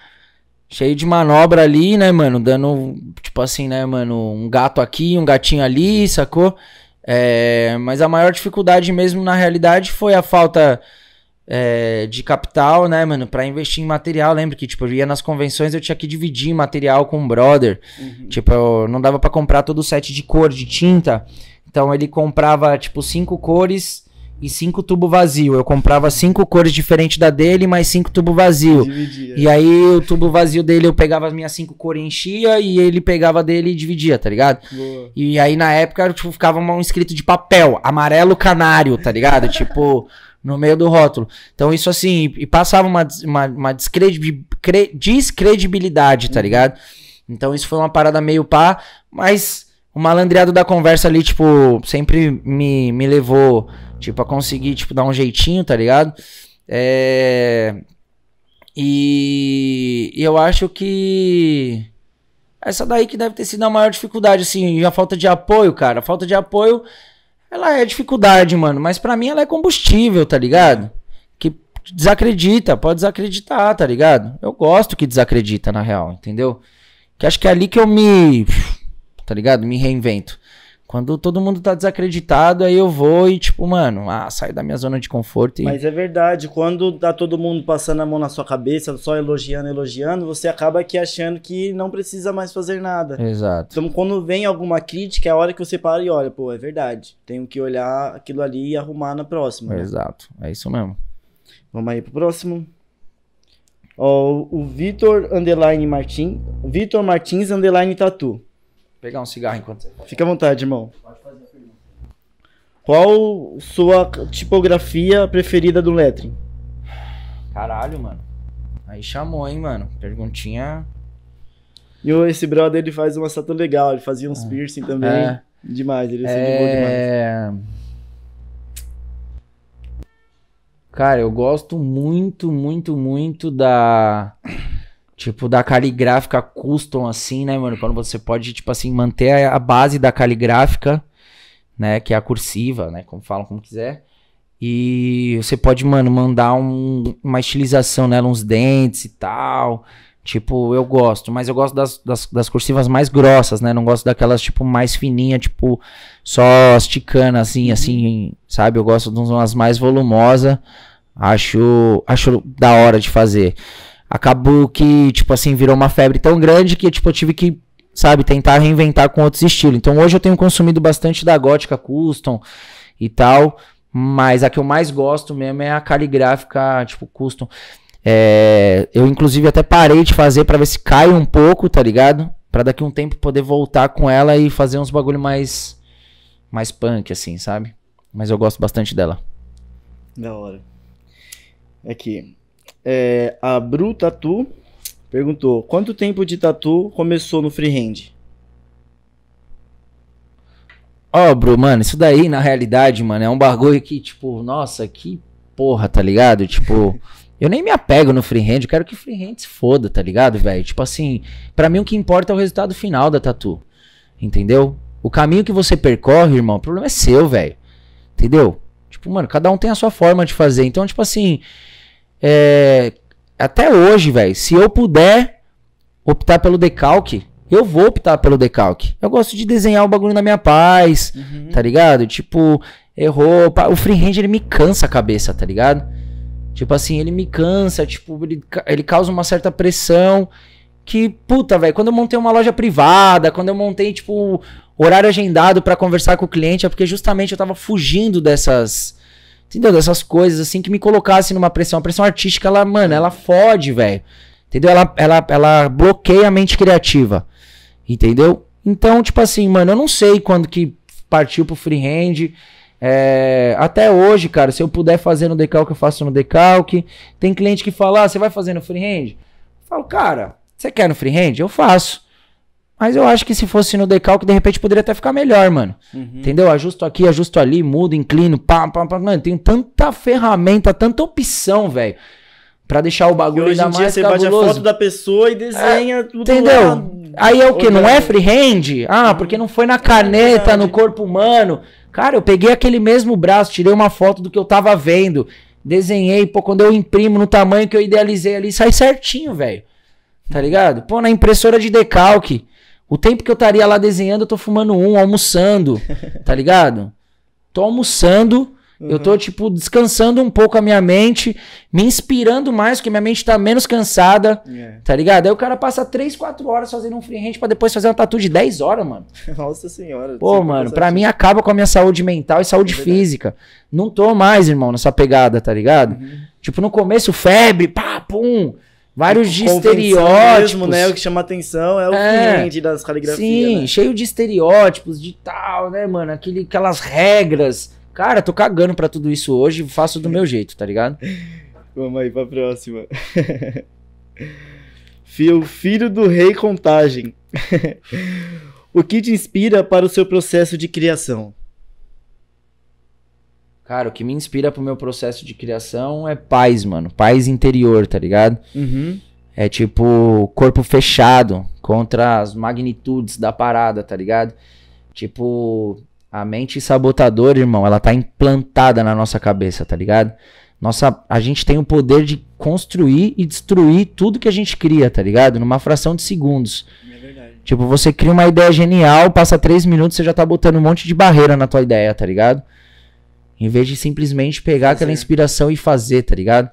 Cheio de manobra ali, né, mano? Dando, tipo assim, né, mano? Um gato aqui, um gatinho ali, sacou? É, mas a maior dificuldade mesmo, na realidade, foi a falta é, de capital, né, mano, para investir em material. Lembro que, tipo, eu ia nas convenções, eu tinha que dividir material com um brother. Uhum. Tipo, eu não dava para comprar todo o set de cor, de tinta. Então ele comprava, tipo, cinco cores e cinco tubo vazio. Eu comprava cinco cores diferentes da dele, mais cinco tubo vazio. E aí o tubo vazio dele eu pegava as minhas cinco cores, enchia e ele pegava dele e dividia, tá ligado? Boa. E aí na época tipo, ficava um escrito de papel, amarelo canário, tá ligado? tipo no meio do rótulo. Então, isso assim, e passava uma, uma, uma descredibilidade, tá uhum. ligado? Então, isso foi uma parada meio pá, mas o malandreado da conversa ali, tipo, sempre me, me levou, tipo, a conseguir, tipo, dar um jeitinho, tá ligado? É... E, e eu acho que essa daí que deve ter sido a maior dificuldade, assim, a falta de apoio, cara. A falta de apoio ela é dificuldade, mano. Mas para mim ela é combustível, tá ligado? Que desacredita, pode desacreditar, tá ligado? Eu gosto que desacredita, na real, entendeu? Que acho que é ali que eu me. Tá ligado? Me reinvento. Quando todo mundo tá desacreditado, aí eu vou e, tipo, mano, ah, saio da minha zona de conforto. E... Mas é verdade, quando tá todo mundo passando a mão na sua cabeça, só elogiando, elogiando, você acaba aqui achando que não precisa mais fazer nada. Exato. Então, quando vem alguma crítica, é a hora que você para e olha, pô, é verdade. Tenho que olhar aquilo ali e arrumar na próxima. Né? Exato, é isso mesmo. Vamos aí pro próximo. Ó, o Vitor Underline Martins. Vitor Martins Underline Tatu pegar um cigarro enquanto você Fica à vontade, irmão. Pode fazer a pergunta. Qual sua tipografia preferida do Letrin? Caralho, mano. Aí chamou, hein, mano. Perguntinha. E esse brother, ele faz uma estátua legal. Ele fazia uns é. piercing também. É. Demais, ele é... é... demais. Cara, eu gosto muito, muito, muito da Tipo, da caligráfica custom, assim, né, mano? Quando você pode, tipo assim, manter a base da caligráfica, né? Que é a cursiva, né? Como falam, como quiser. E você pode, mano, mandar um, uma estilização nela, uns dentes e tal. Tipo, eu gosto, mas eu gosto das, das, das, cursivas mais grossas, né? Não gosto daquelas, tipo, mais fininha, tipo, só esticando, assim, uhum. assim, sabe? Eu gosto de umas mais volumosa. Acho, acho da hora de fazer acabou que, tipo assim, virou uma febre tão grande que, tipo, eu tive que, sabe, tentar reinventar com outros estilos. Então hoje eu tenho consumido bastante da gótica custom e tal, mas a que eu mais gosto mesmo é a caligráfica, tipo, custom. É, eu, inclusive, até parei de fazer para ver se cai um pouco, tá ligado? Pra daqui um tempo poder voltar com ela e fazer uns bagulho mais. mais punk, assim, sabe? Mas eu gosto bastante dela. Da hora. Aqui. É é, a Bru Tatu perguntou: quanto tempo de tatu começou no freehand? Ó, oh, Bru, mano, isso daí na realidade, mano, é um bagulho que, tipo, nossa, que porra, tá ligado? Tipo. Eu nem me apego no freehand, eu quero que freehand se foda, tá ligado, velho? Tipo assim, para mim o que importa é o resultado final da tatu. Entendeu? O caminho que você percorre, irmão, o problema é seu, velho. Entendeu? Tipo, mano, cada um tem a sua forma de fazer. Então, tipo assim, é, até hoje, velho, se eu puder optar pelo decalque, eu vou optar pelo decalque. Eu gosto de desenhar o bagulho na minha paz, uhum. tá ligado? Tipo, errou. O freehand ele me cansa a cabeça, tá ligado? Tipo assim, ele me cansa, tipo, ele, ele causa uma certa pressão. Que, puta, velho, quando eu montei uma loja privada, quando eu montei, tipo, horário agendado para conversar com o cliente, é porque justamente eu tava fugindo dessas Entendeu? Dessas coisas, assim, que me colocasse numa pressão. A pressão artística, ela, mano, ela fode, velho. Entendeu? Ela, ela, ela bloqueia a mente criativa. Entendeu? Então, tipo assim, mano, eu não sei quando que partiu pro freehand. É, até hoje, cara, se eu puder fazer no decalque, eu faço no decalque. Tem cliente que fala, ah, você vai fazer no freehand? Eu falo, cara, você quer no freehand? Eu faço. Mas eu acho que se fosse no decalque, de repente poderia até ficar melhor, mano. Uhum. Entendeu? Ajusto aqui, ajusto ali, mudo, inclino, pá, pá, pá. Mano, tem tanta ferramenta, tanta opção, velho. Pra deixar o bagulho ainda mais você cabuloso. bate a foto da pessoa e desenha é, tudo Entendeu? Lá. Aí é o que? Não é freehand? Ah, uhum. porque não foi na é caneta, é no corpo humano. Cara, eu peguei aquele mesmo braço, tirei uma foto do que eu tava vendo. Desenhei, pô, quando eu imprimo no tamanho que eu idealizei ali, sai certinho, velho. Tá ligado? Pô, na impressora de decalque. O tempo que eu estaria lá desenhando, eu tô fumando um, almoçando, tá ligado? Tô almoçando, uhum. eu tô, uhum. tipo, descansando um pouco a minha mente, me inspirando mais, porque minha mente tá menos cansada, yeah. É. tá ligado? Aí o cara passa 3, 4 horas fazendo um freehand pra depois fazer uma tatu de 10 horas, mano. Nossa senhora. Pô, mano, pra mim acaba com a minha saúde mental e saúde é física. Não tô mais, irmão, nessa pegada, tá ligado? Uhum. Tipo, no começo, febre, pá, pum. Vários de estereótipos. né? O que chama atenção é o é, cliente das caligrafias. Sim, né? cheio de estereótipos, de tal, né, mano? Aquele, aquelas regras. Cara, tô cagando pra tudo isso hoje, faço do meu jeito, tá ligado? Vamos aí pra próxima. Fio, filho do rei contagem. o que te inspira para o seu processo de criação? Cara, o que me inspira pro meu processo de criação é paz, mano. Paz interior, tá ligado? Uhum. É tipo corpo fechado contra as magnitudes da parada, tá ligado? Tipo, a mente sabotadora, irmão, ela tá implantada na nossa cabeça, tá ligado? Nossa, a gente tem o poder de construir e destruir tudo que a gente cria, tá ligado? Numa fração de segundos. É verdade. Tipo, você cria uma ideia genial, passa três minutos, você já tá botando um monte de barreira na tua ideia, tá ligado? Em vez de simplesmente pegar aquela inspiração e fazer, tá ligado?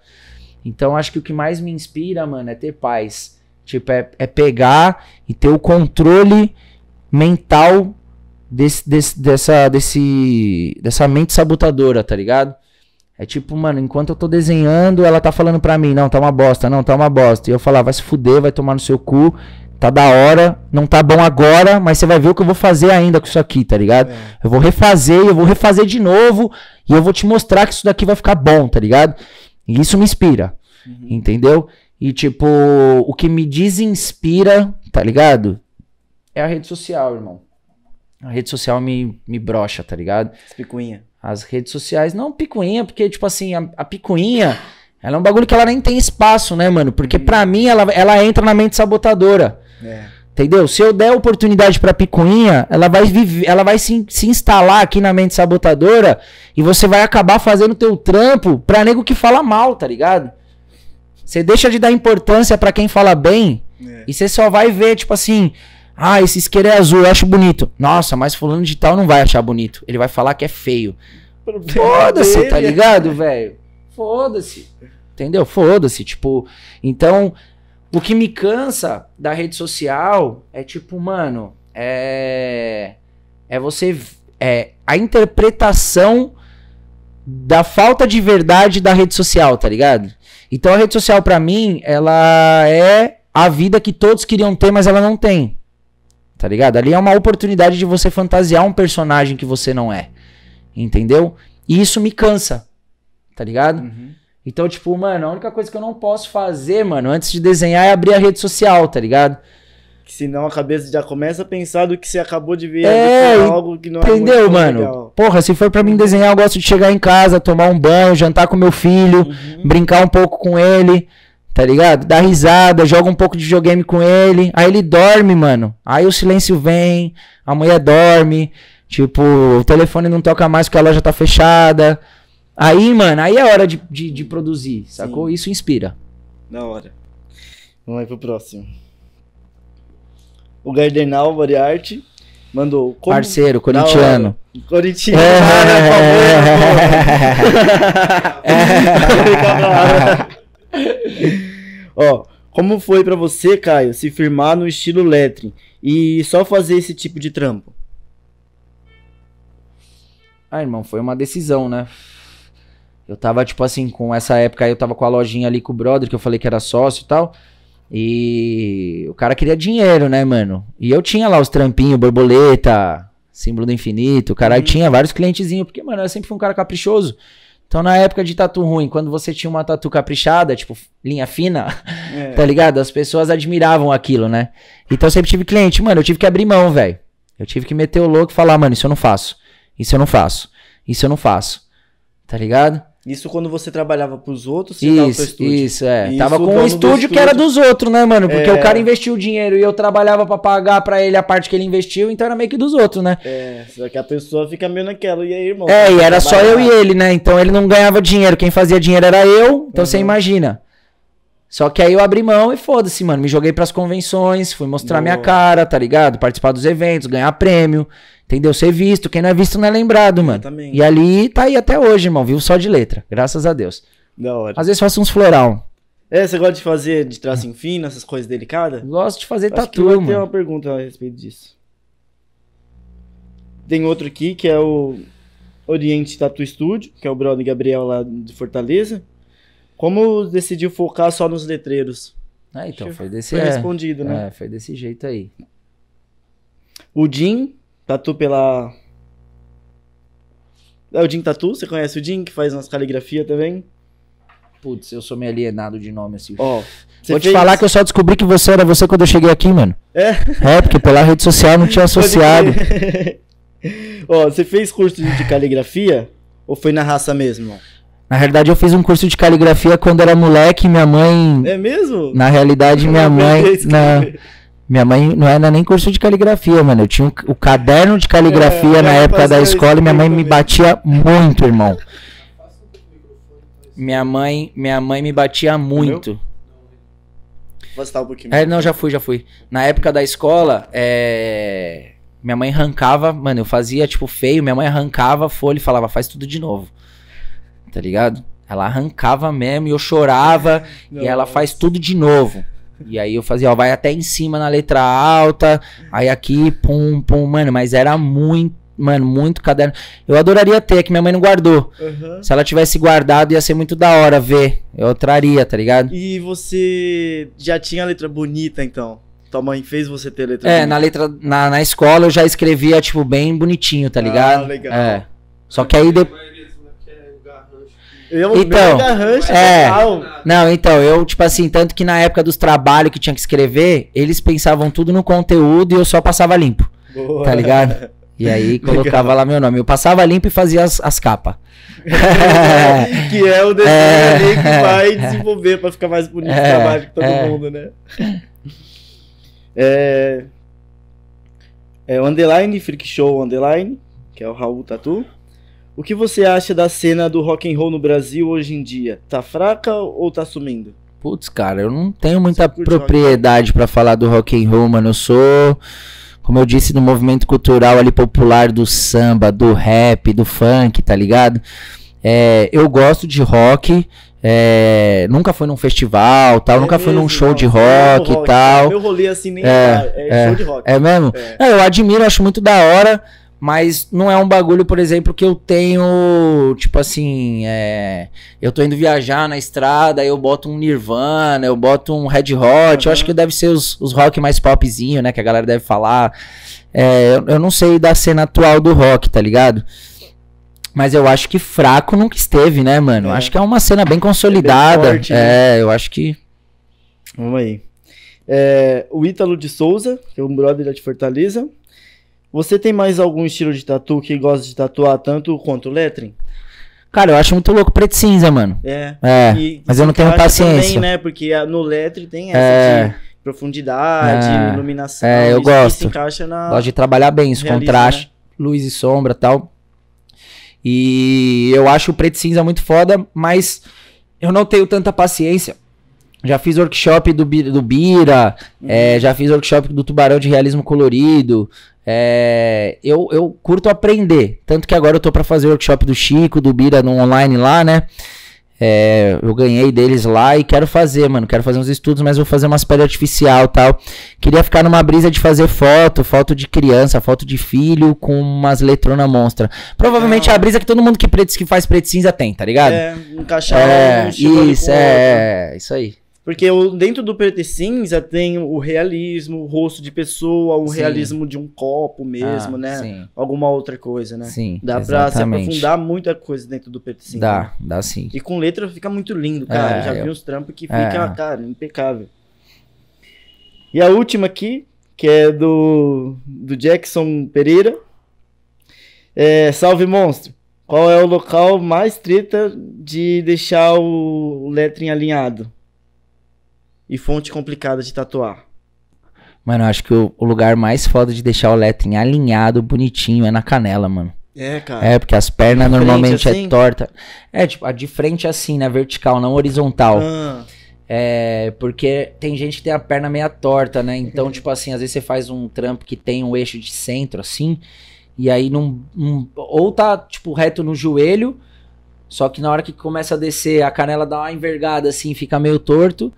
Então acho que o que mais me inspira, mano, é ter paz. Tipo, é, é pegar e ter o controle mental desse, desse, dessa, desse, dessa mente sabotadora, tá ligado? É tipo, mano, enquanto eu tô desenhando, ela tá falando pra mim, não, tá uma bosta, não, tá uma bosta. E eu falar, vai se fuder, vai tomar no seu cu tá da hora, não tá bom agora, mas você vai ver o que eu vou fazer ainda com isso aqui, tá ligado? É. Eu vou refazer, eu vou refazer de novo e eu vou te mostrar que isso daqui vai ficar bom, tá ligado? E isso me inspira, uhum. entendeu? E tipo, o que me desinspira, tá ligado? É a rede social, irmão. A rede social me, me brocha, tá ligado? As picuinha. As redes sociais, não picuinha, porque tipo assim, a, a picuinha... Ela é um bagulho que ela nem tem espaço, né, mano? Porque uhum. pra mim ela, ela entra na mente sabotadora. É. Entendeu? Se eu der oportunidade pra picuinha, ela vai viver, ela vai se, se instalar aqui na mente sabotadora e você vai acabar fazendo teu trampo pra nego que fala mal, tá ligado? Você deixa de dar importância para quem fala bem é. e você só vai ver, tipo assim, ah, esse isqueiro é azul, eu acho bonito. Nossa, mas fulano de tal não vai achar bonito. Ele vai falar que é feio. Foda-se, tá é ligado, velho? Foda-se. Entendeu? Foda-se. Tipo, então, o que me cansa da rede social é tipo, mano, é. É você. É a interpretação da falta de verdade da rede social, tá ligado? Então a rede social, para mim, ela é a vida que todos queriam ter, mas ela não tem. Tá ligado? Ali é uma oportunidade de você fantasiar um personagem que você não é. Entendeu? E isso me cansa. Tá ligado? Uhum. Então, tipo, mano, a única coisa que eu não posso fazer, mano, antes de desenhar é abrir a rede social, tá ligado? senão a cabeça já começa a pensar do que você acabou de ver é, é algo que não é Entendeu, é mano? Legal. Porra, se for para mim desenhar, eu gosto de chegar em casa, tomar um banho, jantar com meu filho, uhum. brincar um pouco com ele, tá ligado? Dar risada, joga um pouco de videogame com ele. Aí ele dorme, mano. Aí o silêncio vem, a mulher dorme. Tipo, o telefone não toca mais porque a loja tá fechada. Aí, mano, aí é hora de, de, de produzir, sacou? Sim. Isso inspira. Da hora. Vamos aí pro próximo. O Gardenal Variarte mandou. Como... Parceiro, corintiano. Corintiano. É. Ó, como foi para você, Caio, se firmar no estilo Letrin e só fazer esse tipo de trampo? Ah, irmão, foi uma decisão, né? Eu tava, tipo assim, com essa época aí, eu tava com a lojinha ali com o brother, que eu falei que era sócio e tal. E o cara queria dinheiro, né, mano? E eu tinha lá os trampinhos, borboleta, símbolo do infinito, caralho, uhum. tinha vários clientezinhos, porque, mano, eu sempre fui um cara caprichoso. Então, na época de tatu ruim, quando você tinha uma tatu caprichada, tipo, linha fina, é. tá ligado? As pessoas admiravam aquilo, né? Então, eu sempre tive cliente. Mano, eu tive que abrir mão, velho. Eu tive que meter o louco e falar, mano, isso eu não faço. Isso eu não faço. Isso eu não faço. Tá ligado? Isso quando você trabalhava pros outros, você isso, Isso, é. Isso, Tava com um estúdio, estúdio, que era dos outros, né, mano? Porque é. o cara investiu o dinheiro e eu trabalhava para pagar para ele a parte que ele investiu, então era meio que dos outros, né? É, só que a pessoa fica meio naquela, e aí, irmão? É, e era trabalhar. só eu e ele, né? Então ele não ganhava dinheiro, quem fazia dinheiro era eu, então uhum. você imagina. Só que aí eu abri mão e foda-se, mano. Me joguei pras convenções, fui mostrar Boa. minha cara, tá ligado? Participar dos eventos, ganhar prêmio, entendeu? Ser visto. Quem não é visto não é lembrado, mano. E ali tá aí até hoje, irmão. Vivo só de letra. Graças a Deus. Da hora. Às vezes faço uns floral. É, você gosta de fazer de tracinho fino, essas coisas delicadas? Gosto de fazer Acho tatu, mano. Eu uma pergunta a respeito disso. Tem outro aqui que é o Oriente Tatu Studio, que é o brother Gabriel lá de Fortaleza. Como decidiu focar só nos letreiros? Ah, então foi desse Foi é, respondido, né? É, foi desse jeito aí. O Jim, tatu tá pela. É o Jim Tatu? Você conhece o Jim que faz umas caligrafia também? Putz, eu sou meio alienado de nome assim. Ó, oh, vou te fez... falar que eu só descobri que você era você quando eu cheguei aqui, mano. É? É, porque pela rede social não tinha associado. Ó, oh, você fez curso de caligrafia? ou foi na raça mesmo? Na realidade, eu fiz um curso de caligrafia quando era moleque. Minha mãe. É mesmo? Na realidade, minha mãe. Na, minha mãe não era nem curso de caligrafia, mano. Eu tinha o caderno de caligrafia é, na época da escola e minha mãe também. me batia muito, irmão. Minha mãe, minha mãe me batia muito. Meu? um pouquinho. É, não, já fui, já fui. Na época da escola, é... minha mãe arrancava, mano, eu fazia tipo feio, minha mãe arrancava a folha e falava, faz tudo de novo tá ligado? Ela arrancava mesmo e eu chorava e ela faz tudo de novo. E aí eu fazia, ó, vai até em cima na letra alta, aí aqui, pum, pum, mano, mas era muito, mano, muito caderno. Eu adoraria ter, é que minha mãe não guardou. Uhum. Se ela tivesse guardado, ia ser muito da hora ver. Eu traria, tá ligado? E você já tinha a letra bonita, então? Tua mãe fez você ter letra É, bonita. na letra. Na, na escola eu já escrevia, tipo, bem bonitinho, tá ah, ligado? Ah, legal. É. Só que aí depois. Eu então, mega é, total. Né, Não, então, eu, tipo assim, tanto que na época dos trabalhos que tinha que escrever, eles pensavam tudo no conteúdo e eu só passava limpo. Boa. Tá ligado? E aí colocava Legal. lá meu nome. Eu passava limpo e fazia as, as capas. que é o desenho é, que vai desenvolver pra ficar mais bonito é, o trabalho que todo é. mundo, né? É, é o Underline, Freak Show Underline, que é o Raul Tatu. O que você acha da cena do rock and roll no Brasil hoje em dia? Tá fraca ou tá sumindo? Putz, cara, eu não tenho muita propriedade para falar do rock and roll, mano. Eu sou, como eu disse, do movimento cultural ali popular do samba, do rap, do funk, tá ligado? É, eu gosto de rock, é, nunca fui num festival, tal, é nunca mesmo, fui num show não, é de rock e tal. Meu rolê assim nem é, é, é show é. de rock. É mesmo? eu admiro, acho muito da hora. Mas não é um bagulho, por exemplo, que eu tenho, tipo assim, é, eu tô indo viajar na estrada, eu boto um Nirvana, eu boto um Red Hot, uhum. eu acho que deve ser os, os rock mais popzinho, né, que a galera deve falar. É, eu, eu não sei da cena atual do rock, tá ligado? Mas eu acho que fraco nunca esteve, né, mano? É. Acho que é uma cena bem consolidada. É, bem forte, né? é eu acho que. Vamos aí. É, o Ítalo de Souza, que é um brother de Fortaleza. Você tem mais algum estilo de tatu que gosta de tatuar tanto quanto lettering? Cara, eu acho muito louco preto cinza, mano. É. É. E, mas eu não tenho paciência. Também, né? Porque no lettering tem é. essa é. de profundidade, é. iluminação. É, eu gosto. encaixa na... Gosto de trabalhar bem isso, contraste, né? luz e sombra tal. E eu acho o preto cinza muito foda, mas eu não tenho tanta paciência. Já fiz workshop do, do Bira, uhum. é, já fiz workshop do Tubarão de Realismo Colorido, é, eu, eu curto aprender. Tanto que agora eu tô para fazer o workshop do Chico, do Bira no online lá, né? É, eu ganhei deles lá e quero fazer, mano. Quero fazer uns estudos, mas vou fazer umas pele artificial tal. Queria ficar numa brisa de fazer foto, foto de criança, foto de filho com umas letrona monstra. Provavelmente é a brisa que todo mundo que, preto, que faz preto cinza tem, tá ligado? É, encaixar. É, isso, é, é, isso aí. Porque eu, dentro do preto e cinza tem o realismo, o rosto de pessoa, o sim. realismo de um copo mesmo, ah, né? Sim. Alguma outra coisa, né? Sim. Dá exatamente. pra se aprofundar muita coisa dentro do preto e cinza. Dá, né? dá sim. E com letra fica muito lindo, cara. É, Já eu... vi uns trampos que fica, é. cara, impecável. E a última aqui, que é do, do Jackson Pereira. É, salve monstro! Qual é o local mais treta de deixar o, o alinhado? e fonte complicada de tatuar? Mano, eu acho que o, o lugar mais foda de deixar o lettering alinhado, bonitinho, é na canela, mano. É, cara. É, porque as pernas de normalmente é assim? é torta. É, tipo, a de frente é assim, né? Vertical, não horizontal. Ah. É, porque tem gente que tem a perna meia torta, né? Então, uhum. tipo assim, às vezes você faz um trampo que tem um eixo de centro, assim, e aí não ou tá, tipo, reto no joelho, só que na hora que começa a descer, a canela dá uma envergada, assim, fica meio torto.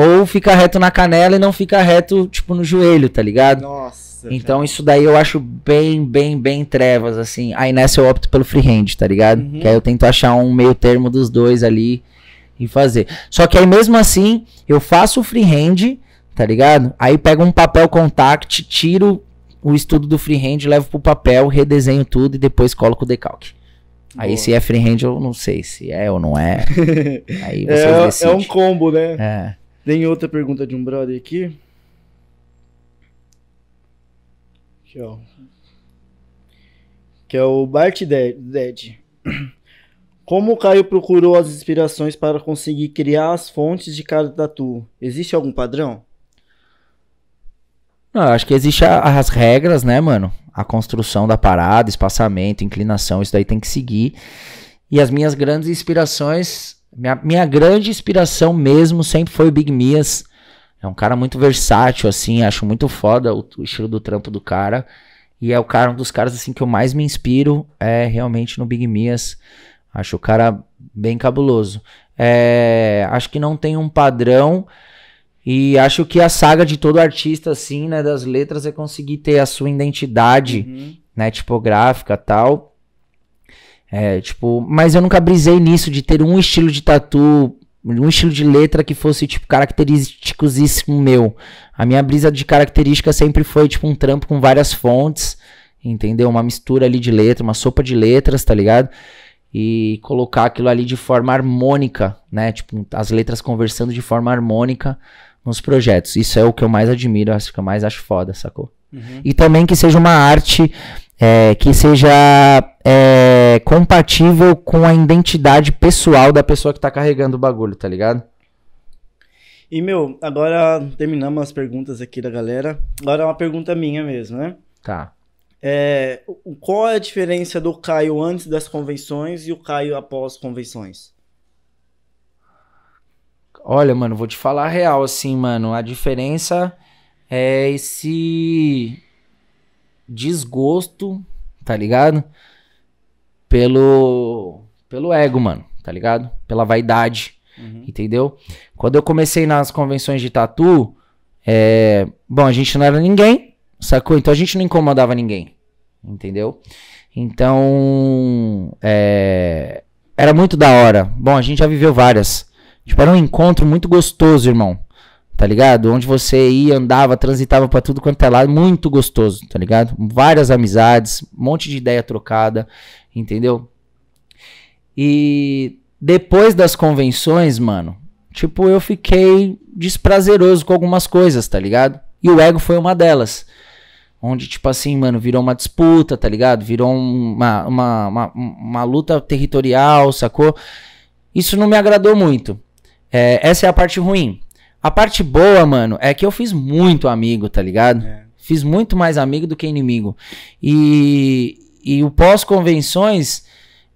Ou fica reto na canela e não fica reto, tipo, no joelho, tá ligado? Nossa. Então cara. isso daí eu acho bem, bem, bem trevas, assim. Aí nessa eu opto pelo freehand, tá ligado? Uhum. Que aí eu tento achar um meio termo dos dois ali e fazer. Só que aí mesmo assim, eu faço o freehand, tá ligado? Aí pego um papel contact, tiro o estudo do freehand, levo pro papel, redesenho tudo e depois coloco o decalque. Boa. Aí se é freehand eu não sei se é ou não é. Aí vocês é, decidem. é um combo, né? É. Tem outra pergunta de um brother aqui. Aqui, ó. Que é o Bart Dead. Como o Caio procurou as inspirações para conseguir criar as fontes de cada tatu? Existe algum padrão? Não, acho que existe as regras, né, mano? A construção da parada, espaçamento, inclinação, isso daí tem que seguir. E as minhas grandes inspirações minha, minha grande inspiração mesmo sempre foi o Big Mias. É um cara muito versátil, assim, acho muito foda o, o, estilo do trampo do cara. E é o cara, um dos caras assim que eu mais me inspiro é realmente no Big Mias. Acho o cara bem cabuloso. É, acho que não tem um padrão. E acho que a saga de todo artista, assim, né, das letras, é conseguir ter a sua identidade, uhum. né, tipográfica tal. É, tipo, mas eu nunca brisei nisso de ter um estilo de tatu, um estilo de letra que fosse, tipo, característicosíssimo meu. A minha brisa de característica sempre foi, tipo, um trampo com várias fontes, entendeu? Uma mistura ali de letra, uma sopa de letras, tá ligado? E colocar aquilo ali de forma harmônica, né? Tipo, as letras conversando de forma harmônica nos projetos. Isso é o que eu mais admiro, acho que eu mais acho foda, sacou? Uhum. E também que seja uma arte é, que seja é, compatível com a identidade pessoal da pessoa que tá carregando o bagulho, tá ligado? E, meu, agora terminamos as perguntas aqui da galera. Agora é uma pergunta minha mesmo, né? Tá. É, qual é a diferença do Caio antes das convenções e o Caio após convenções? Olha, mano, vou te falar a real, assim, mano. A diferença é esse desgosto, tá ligado? Pelo pelo ego, mano, tá ligado? Pela vaidade, uhum. entendeu? Quando eu comecei nas convenções de tatu, é, bom, a gente não era ninguém, sacou? Então a gente não incomodava ninguém, entendeu? Então, é, era muito da hora. Bom, a gente já viveu várias. Tipo, era um encontro muito gostoso, irmão tá ligado? Onde você ia, andava, transitava para tudo quanto é lado, muito gostoso, tá ligado? Várias amizades, um monte de ideia trocada, entendeu? E depois das convenções, mano, tipo, eu fiquei desprazeroso com algumas coisas, tá ligado? E o ego foi uma delas. Onde, tipo assim, mano, virou uma disputa, tá ligado? Virou uma, uma, uma, uma luta territorial, sacou? Isso não me agradou muito. É, essa é a parte ruim. A parte boa, mano, é que eu fiz muito amigo, tá ligado? É. Fiz muito mais amigo do que inimigo. E, e o pós-convenções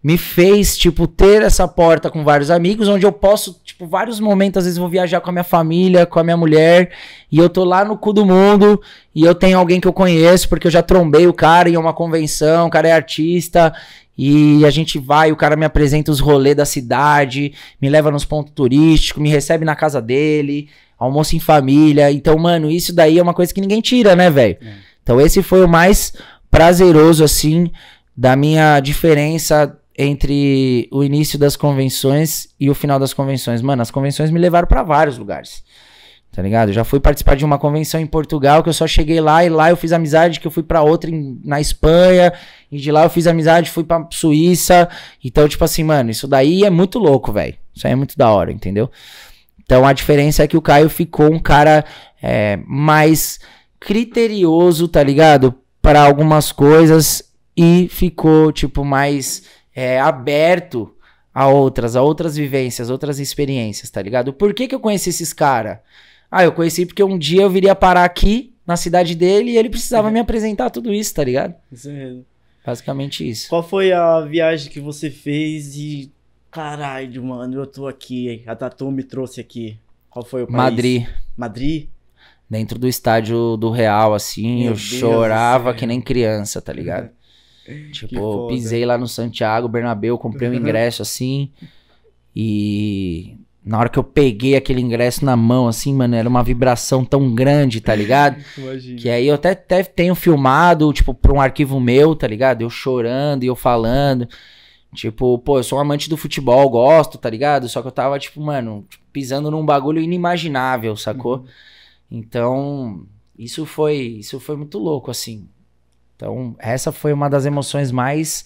me fez, tipo, ter essa porta com vários amigos, onde eu posso, tipo, vários momentos, às vezes vou viajar com a minha família, com a minha mulher, e eu tô lá no cu do mundo, e eu tenho alguém que eu conheço, porque eu já trombei o cara em uma convenção, o cara é artista, e a gente vai, o cara me apresenta os rolês da cidade, me leva nos pontos turísticos, me recebe na casa dele, almoço em família. Então, mano, isso daí é uma coisa que ninguém tira, né, velho? É. Então, esse foi o mais prazeroso, assim, da minha diferença entre o início das convenções e o final das convenções. Mano, as convenções me levaram para vários lugares. Tá ligado? Eu já fui participar de uma convenção em Portugal que eu só cheguei lá e lá eu fiz amizade que eu fui para outra em, na Espanha e de lá eu fiz amizade, fui para Suíça. Então, tipo assim, mano, isso daí é muito louco, velho. Isso aí é muito da hora, entendeu? Então a diferença é que o Caio ficou um cara é, mais criterioso, tá ligado? Para algumas coisas e ficou, tipo, mais é, aberto a outras, a outras vivências, outras experiências, tá ligado? Por que, que eu conheci esses caras? Ah, eu conheci porque um dia eu viria parar aqui, na cidade dele, e ele precisava me apresentar tudo isso, tá ligado? Isso mesmo. Basicamente isso. Qual foi a viagem que você fez e. Caralho, mano, eu tô aqui. A Tatu me trouxe aqui. Qual foi o país? Madrid. Madrid? Dentro do estádio do Real, assim, Meu eu Deus chorava que nem criança, tá ligado? tipo, pisei lá no Santiago, Bernabeu, comprei um uhum. ingresso assim. E na hora que eu peguei aquele ingresso na mão, assim, mano, era uma vibração tão grande, tá ligado? Imagina. Que aí eu até, até tenho filmado, tipo, pra um arquivo meu, tá ligado? Eu chorando e eu falando. Tipo, pô, eu sou um amante do futebol, gosto, tá ligado? Só que eu tava, tipo, mano, pisando num bagulho inimaginável, sacou? Uhum. Então, isso foi, isso foi muito louco, assim. Então, essa foi uma das emoções mais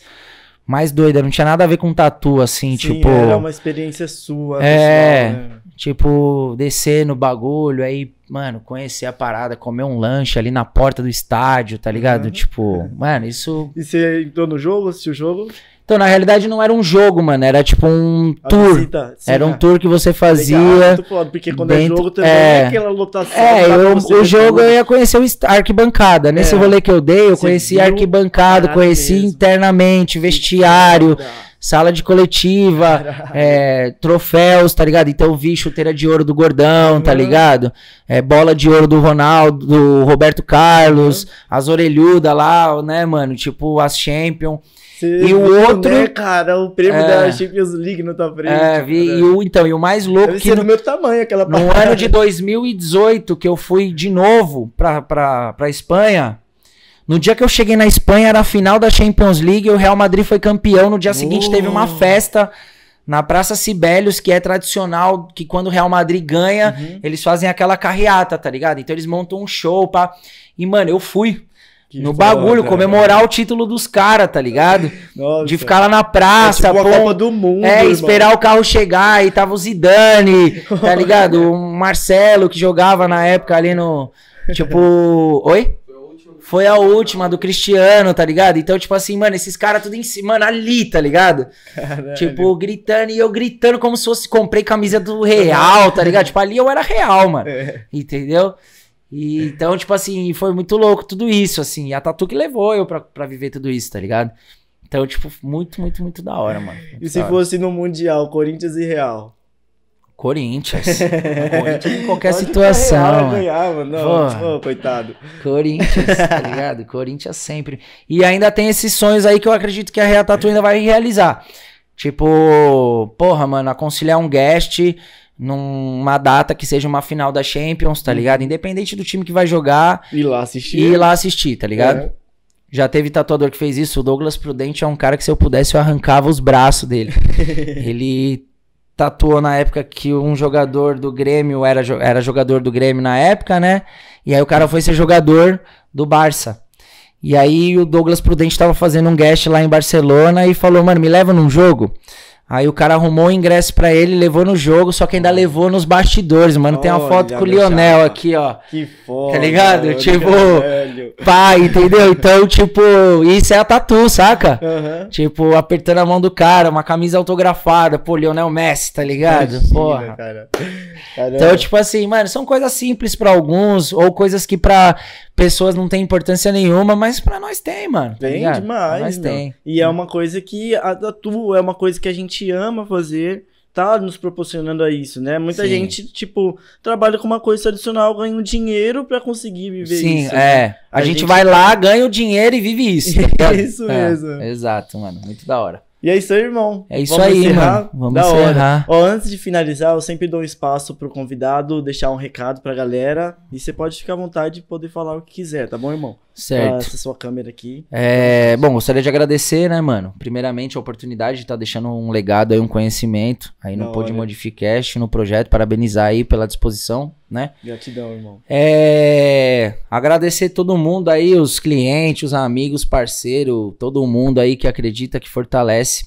mais doida, não tinha nada a ver com tatu, assim, Sim, tipo. Era uma experiência sua, É. Pessoal, né? Tipo, descer no bagulho, aí, mano, conhecer a parada, comer um lanche ali na porta do estádio, tá ligado? Uhum. Tipo, mano, isso. E você entrou no jogo, assistiu o jogo? Então, na realidade, não era um jogo, mano. Era tipo um a tour. Visita, sim, era um é. tour que você fazia. Legal, é porque quando é dentro, é jogo também é, aquela lotação. É, eu, o jogo eu ia conhecer a arquibancada. Nesse é. rolê que eu dei, eu você conheci arquibancada, conheci mesmo. internamente, vestiário. Sala de coletiva, é, troféus, tá ligado? Então vi chuteira de ouro do Gordão, uhum. tá ligado? É, bola de ouro do Ronaldo, do Roberto Carlos, uhum. as orelhudas lá, né, mano? Tipo, as Champions. Você e o né, outro. Né, cara, o prêmio é, da Champions League não tá frente. É, tipo, vi, né? e o, então, e o mais louco. Deve que ser no, do meu tamanho aquela No parada. ano de 2018, que eu fui de novo pra, pra, pra Espanha. No dia que eu cheguei na Espanha, era a final da Champions League e o Real Madrid foi campeão. No dia seguinte, teve uma oh. festa na Praça Sibélios, que é tradicional, que quando o Real Madrid ganha, uhum. eles fazem aquela carreata, tá ligado? Então eles montam um show, pá. E, mano, eu fui. Que no foda, bagulho, cara. comemorar o título dos caras, tá ligado? Nossa. De ficar lá na praça, é tipo pô, Copa do Mundo. É, irmão. esperar o carro chegar e tava o Zidane, tá ligado? o Marcelo que jogava na época ali no. Tipo. Oi? Foi a última do Cristiano, tá ligado? Então, tipo assim, mano, esses caras tudo em cima, mano, ali, tá ligado? Caralho. Tipo, gritando e eu gritando como se fosse comprei camisa do Real, tá ligado? Tipo, ali eu era real, mano. É. Entendeu? E, então, tipo assim, foi muito louco tudo isso, assim. E a Tatu que levou eu pra, pra viver tudo isso, tá ligado? Então, tipo, muito, muito, muito da hora, mano. Muito e se fosse no Mundial, Corinthians e Real? Corinthians. Corinthians em qualquer Pode situação. Real, Ganhar, mano. Não, Pô, coitado. Corinthians, tá ligado? Corinthians sempre. E ainda tem esses sonhos aí que eu acredito que a Real Tatu ainda vai realizar. Tipo, porra, mano, aconselhar um guest numa data que seja uma final da Champions, tá ligado? Independente do time que vai jogar. Ir lá assistir. Ir lá assistir, tá ligado? É. Já teve tatuador que fez isso. O Douglas Prudente é um cara que se eu pudesse eu arrancava os braços dele. ele tatuou na época que um jogador do Grêmio era, era jogador do Grêmio na época, né? E aí o cara foi ser jogador do Barça. E aí o Douglas Prudente estava fazendo um guest lá em Barcelona e falou: "Mano, me leva num jogo". Aí o cara arrumou o ingresso para ele, levou no jogo, só que ainda levou nos bastidores, mano. Tem uma foto com o Lionel aqui, ó. Que tá foda. Tá ligado? Mano, tipo, pai, entendeu? Então, tipo, isso é a tatu, saca? Uhum. Tipo, apertando a mão do cara, uma camisa autografada, pô, Lionel Messi, tá ligado? Imagina, Porra. Cara. Então, tipo assim, mano, são coisas simples para alguns ou coisas que para pessoas não têm importância nenhuma, mas para nós tem, mano. Tá tem tá demais. Nós tem. E é uma coisa que atua, é uma coisa que a gente ama fazer tá nos proporcionando a isso, né? Muita Sim. gente, tipo, trabalha com uma coisa tradicional, ganha um dinheiro para conseguir viver Sim, isso. Sim, é. Né? A, a gente, gente, vai lá, tá ganha o dinheiro e vive isso. Tá isso é, mesmo. exato, mano. Muito da hora. E é isso aí, irmão. É isso Vamos aí, encerrar? mano. Vamos da encerrar. Ó, antes de finalizar, eu sempre dou espaço espaço pro convidado deixar um recado pra galera. E você pode ficar à vontade de poder falar o que quiser, tá bom, irmão? Certo. Ah, essa sua câmera aqui. É, bom, gostaria de agradecer, né, mano? Primeiramente, a oportunidade de estar tá deixando um legado aí, um conhecimento aí no Pod Modificast, no projeto. Parabenizar aí pela disposição né? Gratidão, irmão. É, agradecer todo mundo aí, os clientes, os amigos, parceiro, todo mundo aí que acredita, que fortalece.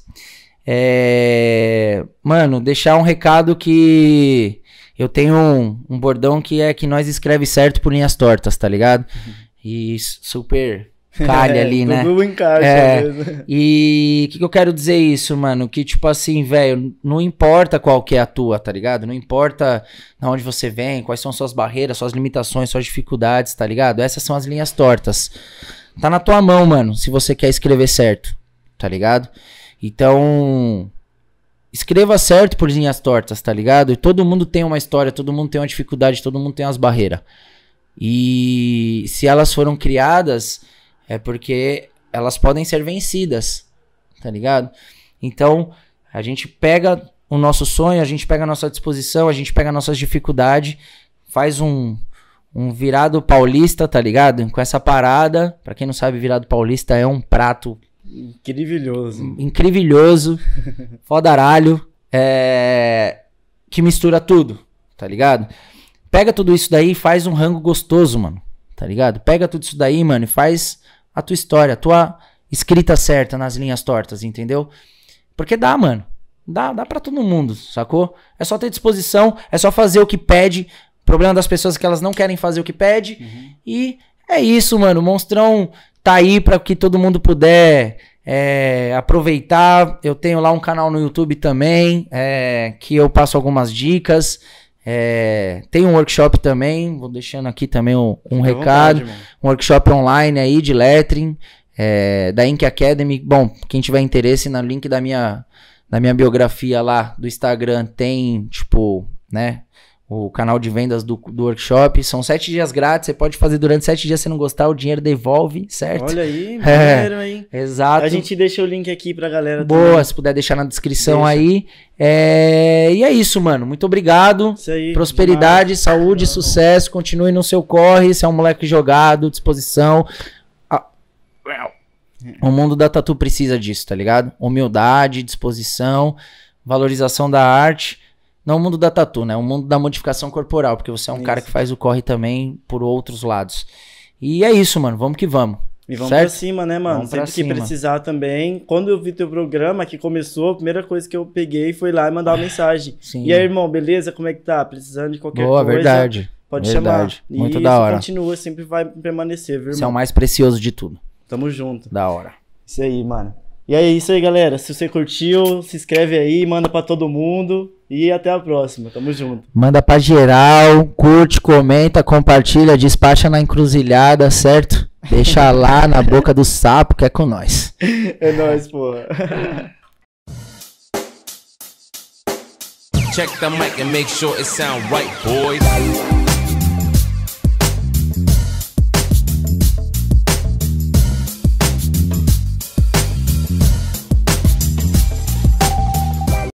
É, mano, deixar um recado que eu tenho um, um, bordão que é que nós escreve certo por linhas tortas, tá ligado? Uhum. E super calha é, ali, né? Tudo encaixa é, mesmo. E o que, que, eu quero dizer isso, mano? Que, tipo assim, velho, não importa qual que é a tua, tá ligado? Não importa de onde você vem, quais são suas barreiras, suas limitações, suas dificuldades, tá ligado? Essas são as linhas tortas. Tá na tua mão, mano, se você quer escrever certo, tá ligado? Então, escreva certo por linhas tortas, tá ligado? E todo mundo tem uma história, todo mundo tem uma dificuldade, todo mundo tem umas barreiras. E se elas foram criadas é porque elas podem ser vencidas, tá ligado? Então, a gente pega o nosso sonho, a gente pega a nossa disposição, a gente pega a nossa dificuldade, faz um, um virado paulista, tá ligado? Com essa parada, para quem não sabe, virado paulista é um prato incrívelhoso, incrívelhoso, fodaralho, é, que mistura tudo, tá ligado? Pega tudo isso daí e faz um rango gostoso, mano. Tá ligado? Pega tudo isso daí, mano, e faz a tua história, a tua escrita certa nas linhas tortas, entendeu? Porque dá, mano. Dá, dá para todo mundo, sacou? É só ter disposição, é só fazer o que pede. O problema das pessoas é que elas não querem fazer o que pede. Uhum. E é isso, mano. O Monstrão tá aí para que todo mundo puder é, aproveitar. Eu tenho lá um canal no YouTube também, é, que eu passo algumas dicas. É, tem um workshop também, vou deixando aqui também um, um recado. Vontade, um workshop online aí de lettering, é, da Ink Academy. Bom, quem tiver interesse, no link da minha, da minha biografia lá do Instagram tem, tipo, né, o canal de vendas do, do workshop. São sete dias grátis, você pode fazer durante sete dias, se não gostar, o dinheiro devolve, certo? Olha aí, é. maneiro, é, hein? Exato. A gente deixa o link aqui pra galera Boa, também. se puder deixar na descrição Deixa. aí. É... E é isso, mano. Muito obrigado. Isso aí, Prosperidade, demais. saúde, sucesso. Continue no seu corre. Você é um moleque jogado, disposição. Ah. O mundo da tatu precisa disso, tá ligado? Humildade, disposição, valorização da arte não o mundo da tatu, né? O mundo da modificação corporal, porque você é um isso. cara que faz o corre também por outros lados. E é isso, mano. Vamos que vamos. E vamos certo? pra cima, né, mano? Vamos Sempre que cima. precisar também. Quando eu vi teu programa que começou, a primeira coisa que eu peguei foi lá e mandar uma mensagem. Sim. E aí, irmão, beleza? Como é que tá? Precisando de qualquer Boa, coisa? Boa, verdade. Pode verdade. chamar. Muito e da hora. continua, sempre vai permanecer, viu, é irmão? Isso é o mais precioso de tudo. Tamo junto. Da hora. Isso aí, mano. E é isso aí, galera. Se você curtiu, se inscreve aí, manda para todo mundo. E até a próxima. Tamo junto. Manda pra geral, curte, comenta, compartilha, despacha na encruzilhada, certo? Deixa lá na boca do sapo que é com nós. É nóis, porra. Check the mic and make sure it sound right, boys.